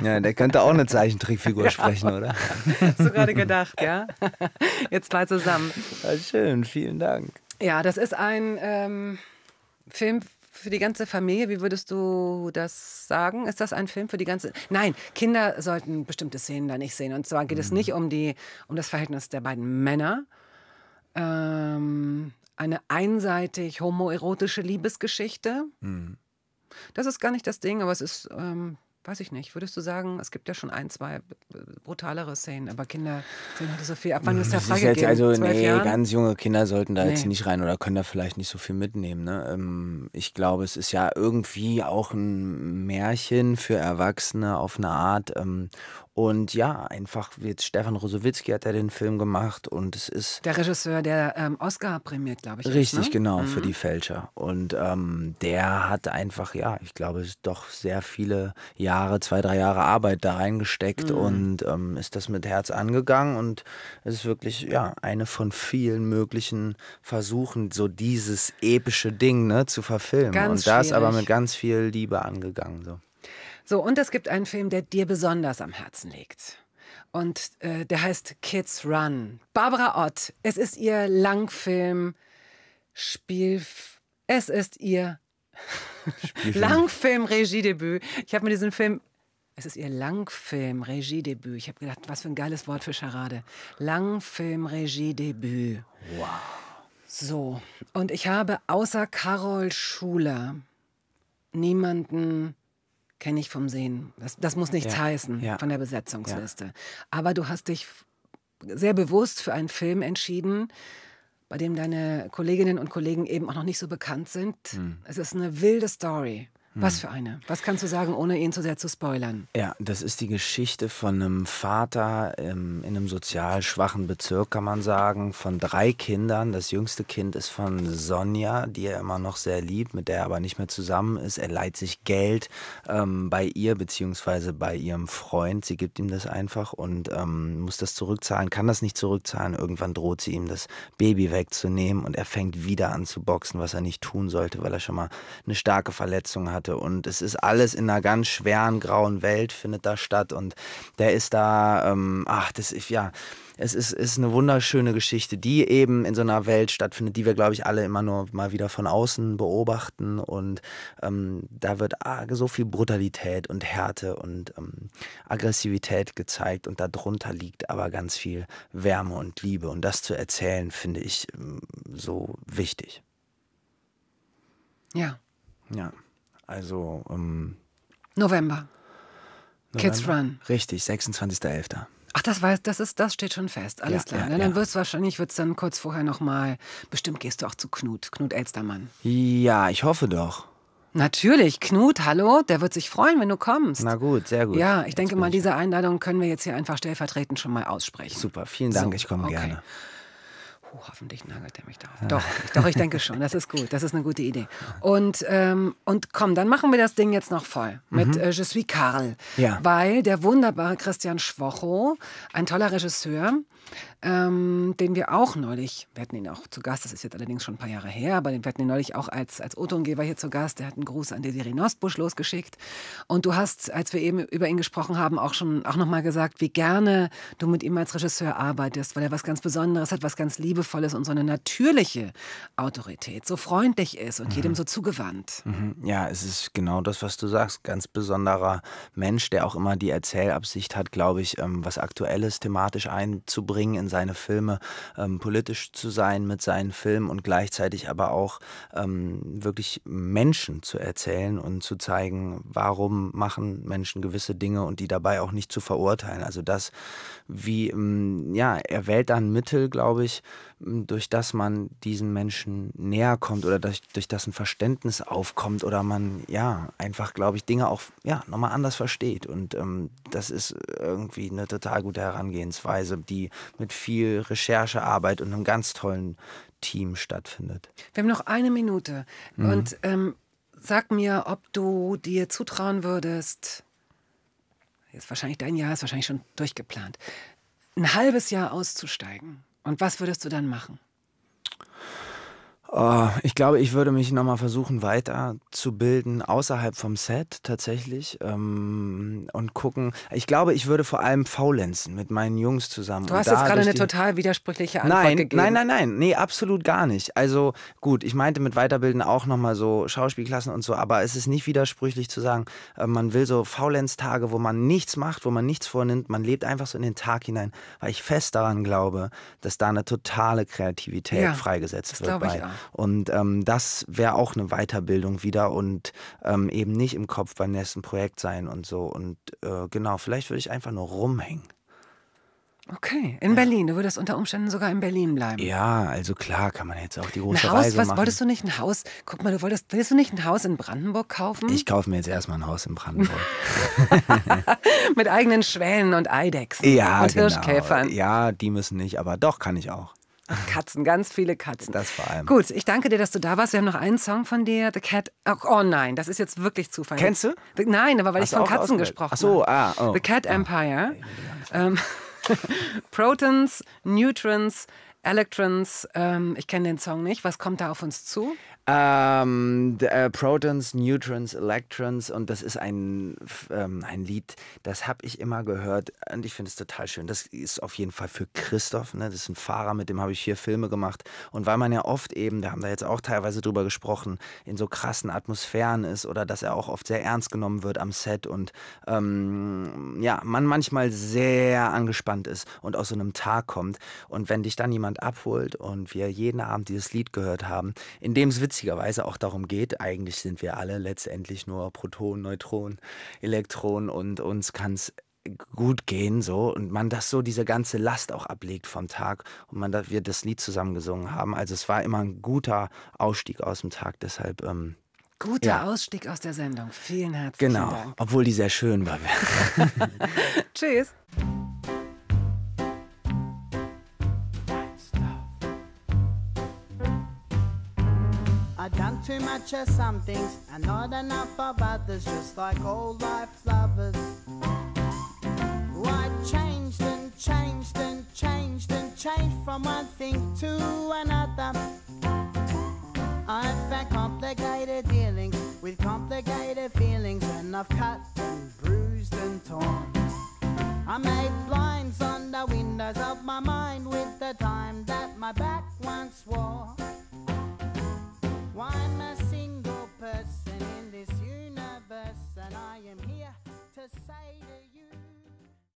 C: ja, der könnte auch eine Zeichentrickfigur ja. sprechen, oder? Hast du gerade gedacht, ja? Jetzt mal zusammen. Ja, schön, vielen Dank.
B: Ja, das ist ein ähm, Film für die ganze Familie. Wie würdest du das sagen? Ist das ein Film für die ganze? Nein, Kinder sollten bestimmte Szenen da nicht sehen. Und zwar geht mhm. es nicht um die, um das Verhältnis der beiden Männer. Ähm, eine einseitig homoerotische Liebesgeschichte. Mhm. Das ist gar nicht das Ding, aber es ist ähm, weiß ich nicht, würdest du sagen, es gibt ja schon ein, zwei äh, brutalere Szenen, aber Kinder sehen heute halt so viel ab. Wann mhm, ist der Frage? freigegeben? Also, nee, Jahren? ganz junge
C: Kinder sollten da nee. jetzt nicht rein oder können da vielleicht nicht so viel mitnehmen. Ne? Ähm, ich glaube, es ist ja irgendwie auch ein Märchen für Erwachsene auf eine Art ähm, und ja, einfach jetzt Stefan Rosowitzki hat ja den Film gemacht und es ist. Der Regisseur,
B: der ähm, Oscar prämiert, glaube ich. Richtig, jetzt, ne? genau, mhm. für die
C: Fälscher. Und ähm, der hat einfach, ja, ich glaube, es ist doch sehr viele Jahre, zwei, drei Jahre Arbeit da reingesteckt mhm. und ähm, ist das mit Herz angegangen. Und es ist wirklich, ja, eine von vielen möglichen Versuchen, so dieses epische Ding ne, zu verfilmen. Ganz und das schwierig. aber mit ganz viel Liebe angegangen. So.
B: So, und es gibt einen Film, der dir besonders am Herzen liegt. Und äh, der heißt Kids Run. Barbara Ott, es ist ihr Langfilm, Spiel. Es ist ihr Langfilm-Regiedebüt. Ich habe mir diesen Film es ist ihr Langfilm-Regiedebüt. Ich habe gedacht, was für ein geiles Wort für Charade. Langfilm-Regiedebüt. Wow. So, und ich habe außer Carol Schuler niemanden kenne ich vom Sehen. Das, das muss nichts ja. heißen ja. von der Besetzungsliste. Ja. Aber du hast dich sehr bewusst für einen Film entschieden, bei dem deine Kolleginnen und Kollegen eben auch noch nicht so bekannt sind. Hm. Es ist eine wilde Story. Was hm. für eine? Was kannst du sagen, ohne ihn zu sehr zu spoilern?
C: Ja, das ist die Geschichte von einem Vater ähm, in einem sozial schwachen Bezirk, kann man sagen, von drei Kindern. Das jüngste Kind ist von Sonja, die er immer noch sehr liebt, mit der er aber nicht mehr zusammen ist. Er leiht sich Geld ähm, bei ihr bzw. bei ihrem Freund. Sie gibt ihm das einfach und ähm, muss das zurückzahlen, kann das nicht zurückzahlen. Irgendwann droht sie ihm, das Baby wegzunehmen und er fängt wieder an zu boxen, was er nicht tun sollte, weil er schon mal eine starke Verletzung hat Monate und es ist alles in einer ganz schweren grauen Welt findet da statt und der ist da, ähm, ach, das ist ja, es ist, ist eine wunderschöne Geschichte, die eben in so einer Welt stattfindet, die wir, glaube ich, alle immer nur mal wieder von außen beobachten. Und ähm, da wird so viel Brutalität und Härte und ähm, Aggressivität gezeigt. Und darunter liegt aber ganz viel Wärme und Liebe. Und das zu erzählen, finde ich ähm, so wichtig. Ja. Ja. Also ähm,
B: November. November. Kids Run.
C: Richtig, 26.11.
B: Ach, das weiß, das ist, das steht schon fest. Alles ja, klar. Ja, Na, ne? dann ja. wird es wahrscheinlich, wird's dann kurz vorher nochmal. Bestimmt gehst du auch zu Knut, Knut Elstermann.
C: Ja, ich hoffe doch.
B: Natürlich, Knut, hallo, der wird sich freuen, wenn du kommst. Na gut, sehr gut. Ja, ich jetzt denke mal, ich... diese Einladung können wir jetzt hier einfach stellvertretend schon mal aussprechen.
C: Super, vielen Dank, so, ich komme okay. gerne. Puh, hoffentlich nagelt er mich da auf. Doch,
B: doch, ich denke schon. Das ist gut. Das ist eine gute Idee. Und, ähm, und komm, dann machen wir das Ding jetzt noch voll mit mhm. äh, Je suis Karl. Ja. Weil der wunderbare Christian Schwocho, ein toller Regisseur, ähm, den wir auch neulich, wir hatten ihn auch zu Gast, das ist jetzt allerdings schon ein paar Jahre her, aber wir hatten ihn neulich auch als, als Otongeber hier zu Gast, der hat einen Gruß an Desiree Nostbusch losgeschickt. Und du hast, als wir eben über ihn gesprochen haben, auch schon auch nochmal gesagt, wie gerne du mit ihm als Regisseur arbeitest, weil er was ganz Besonderes hat, was ganz Liebes liebevoll ist und so eine natürliche Autorität, so freundlich ist und mhm. jedem so zugewandt.
C: Mhm. Ja, es ist genau das, was du sagst. Ganz besonderer Mensch, der auch immer die Erzählabsicht hat, glaube ich, ähm, was Aktuelles thematisch einzubringen in seine Filme, ähm, politisch zu sein mit seinen Filmen und gleichzeitig aber auch ähm, wirklich Menschen zu erzählen und zu zeigen, warum machen Menschen gewisse Dinge und die dabei auch nicht zu verurteilen. Also das, wie, mm, ja, er wählt dann Mittel, glaube ich, durch das man diesen Menschen näher kommt oder durch, durch das ein Verständnis aufkommt oder man ja einfach, glaube ich, Dinge auch ja, nochmal anders versteht. Und ähm, das ist irgendwie eine total gute Herangehensweise, die mit viel Recherchearbeit und einem ganz tollen Team stattfindet.
B: Wir haben noch eine Minute mhm. und ähm, sag mir, ob du dir zutrauen würdest, jetzt wahrscheinlich dein Jahr ist wahrscheinlich schon durchgeplant, ein halbes Jahr auszusteigen und was würdest du dann machen?
C: Oh, ich glaube, ich würde mich nochmal versuchen weiterzubilden außerhalb vom Set tatsächlich ähm, und gucken. Ich glaube, ich würde vor allem faulenzen mit meinen Jungs zusammen. Du hast jetzt gerade eine die... total
B: widersprüchliche Antwort nein, gegeben. Nein, nein,
C: nein, nee, absolut gar nicht. Also gut, ich meinte mit Weiterbilden auch nochmal so Schauspielklassen und so, aber es ist nicht widersprüchlich zu sagen, äh, man will so Faulenz-Tage, wo man nichts macht, wo man nichts vornimmt, man lebt einfach so in den Tag hinein, weil ich fest daran glaube, dass da eine totale Kreativität ja, freigesetzt wird. Glaube Ich auch. Und ähm, das wäre auch eine Weiterbildung wieder und ähm, eben nicht im Kopf beim nächsten Projekt sein und so. Und äh, genau, vielleicht würde ich einfach nur rumhängen.
B: Okay, in ja. Berlin. Du würdest unter Umständen sogar in Berlin bleiben.
C: Ja, also klar kann man jetzt auch die große ein Haus, Reise was, machen. Wolltest
B: du nicht ein Haus? Guck mal, du wolltest, willst du nicht ein Haus in Brandenburg kaufen? Ich
C: kaufe mir jetzt erstmal ein Haus in Brandenburg.
B: Mit eigenen Schwänen und Eidechsen ja, und genau. Hirschkäfern.
C: Ja, die müssen nicht, aber doch kann ich auch. Ach, Katzen, ganz viele Katzen. Das vor allem.
B: Gut, ich danke dir, dass du da warst. Wir haben noch einen Song von dir, The Cat. Oh, oh nein, das ist jetzt wirklich Zufall. Kennst du? Nein, aber weil Hast ich von Katzen gesprochen habe. Ach so, ah. Oh. The Cat ah. Empire. Ähm, Protons, Neutrons, Electrons. Ähm, ich kenne den Song nicht. Was kommt da auf uns zu?
C: Ähm, äh, Protons, Neutrons, Electrons und das ist ein, ähm, ein Lied, das habe ich immer gehört und ich finde es total schön. Das ist auf jeden Fall für Christoph, ne? das ist ein Fahrer, mit dem habe ich vier Filme gemacht und weil man ja oft eben, da haben wir jetzt auch teilweise drüber gesprochen, in so krassen Atmosphären ist oder dass er auch oft sehr ernst genommen wird am Set und ähm, ja, man manchmal sehr angespannt ist und aus so einem Tag kommt und wenn dich dann jemand abholt und wir jeden Abend dieses Lied gehört haben, in dem es witzig witzigerweise auch darum geht, eigentlich sind wir alle letztendlich nur Protonen, Neutronen, Elektronen und uns kann es gut gehen so und man das so diese ganze Last auch ablegt vom Tag und man wir das Lied zusammen gesungen haben also es war immer ein guter Ausstieg aus dem Tag deshalb ähm,
B: guter ja. Ausstieg aus der Sendung vielen herzlichen genau. Dank genau
C: obwohl die sehr schön war
B: tschüss
D: up to my chest some things and not enough of others, just like old life lovers. Oh, I changed and changed and changed and changed from one thing to another. I've had complicated dealings with complicated feelings, and I've cut and bruised and torn. I made blinds on the windows of my mind with the time that my back once wore. Why I'm a single person in this universe, and I am here to say to you.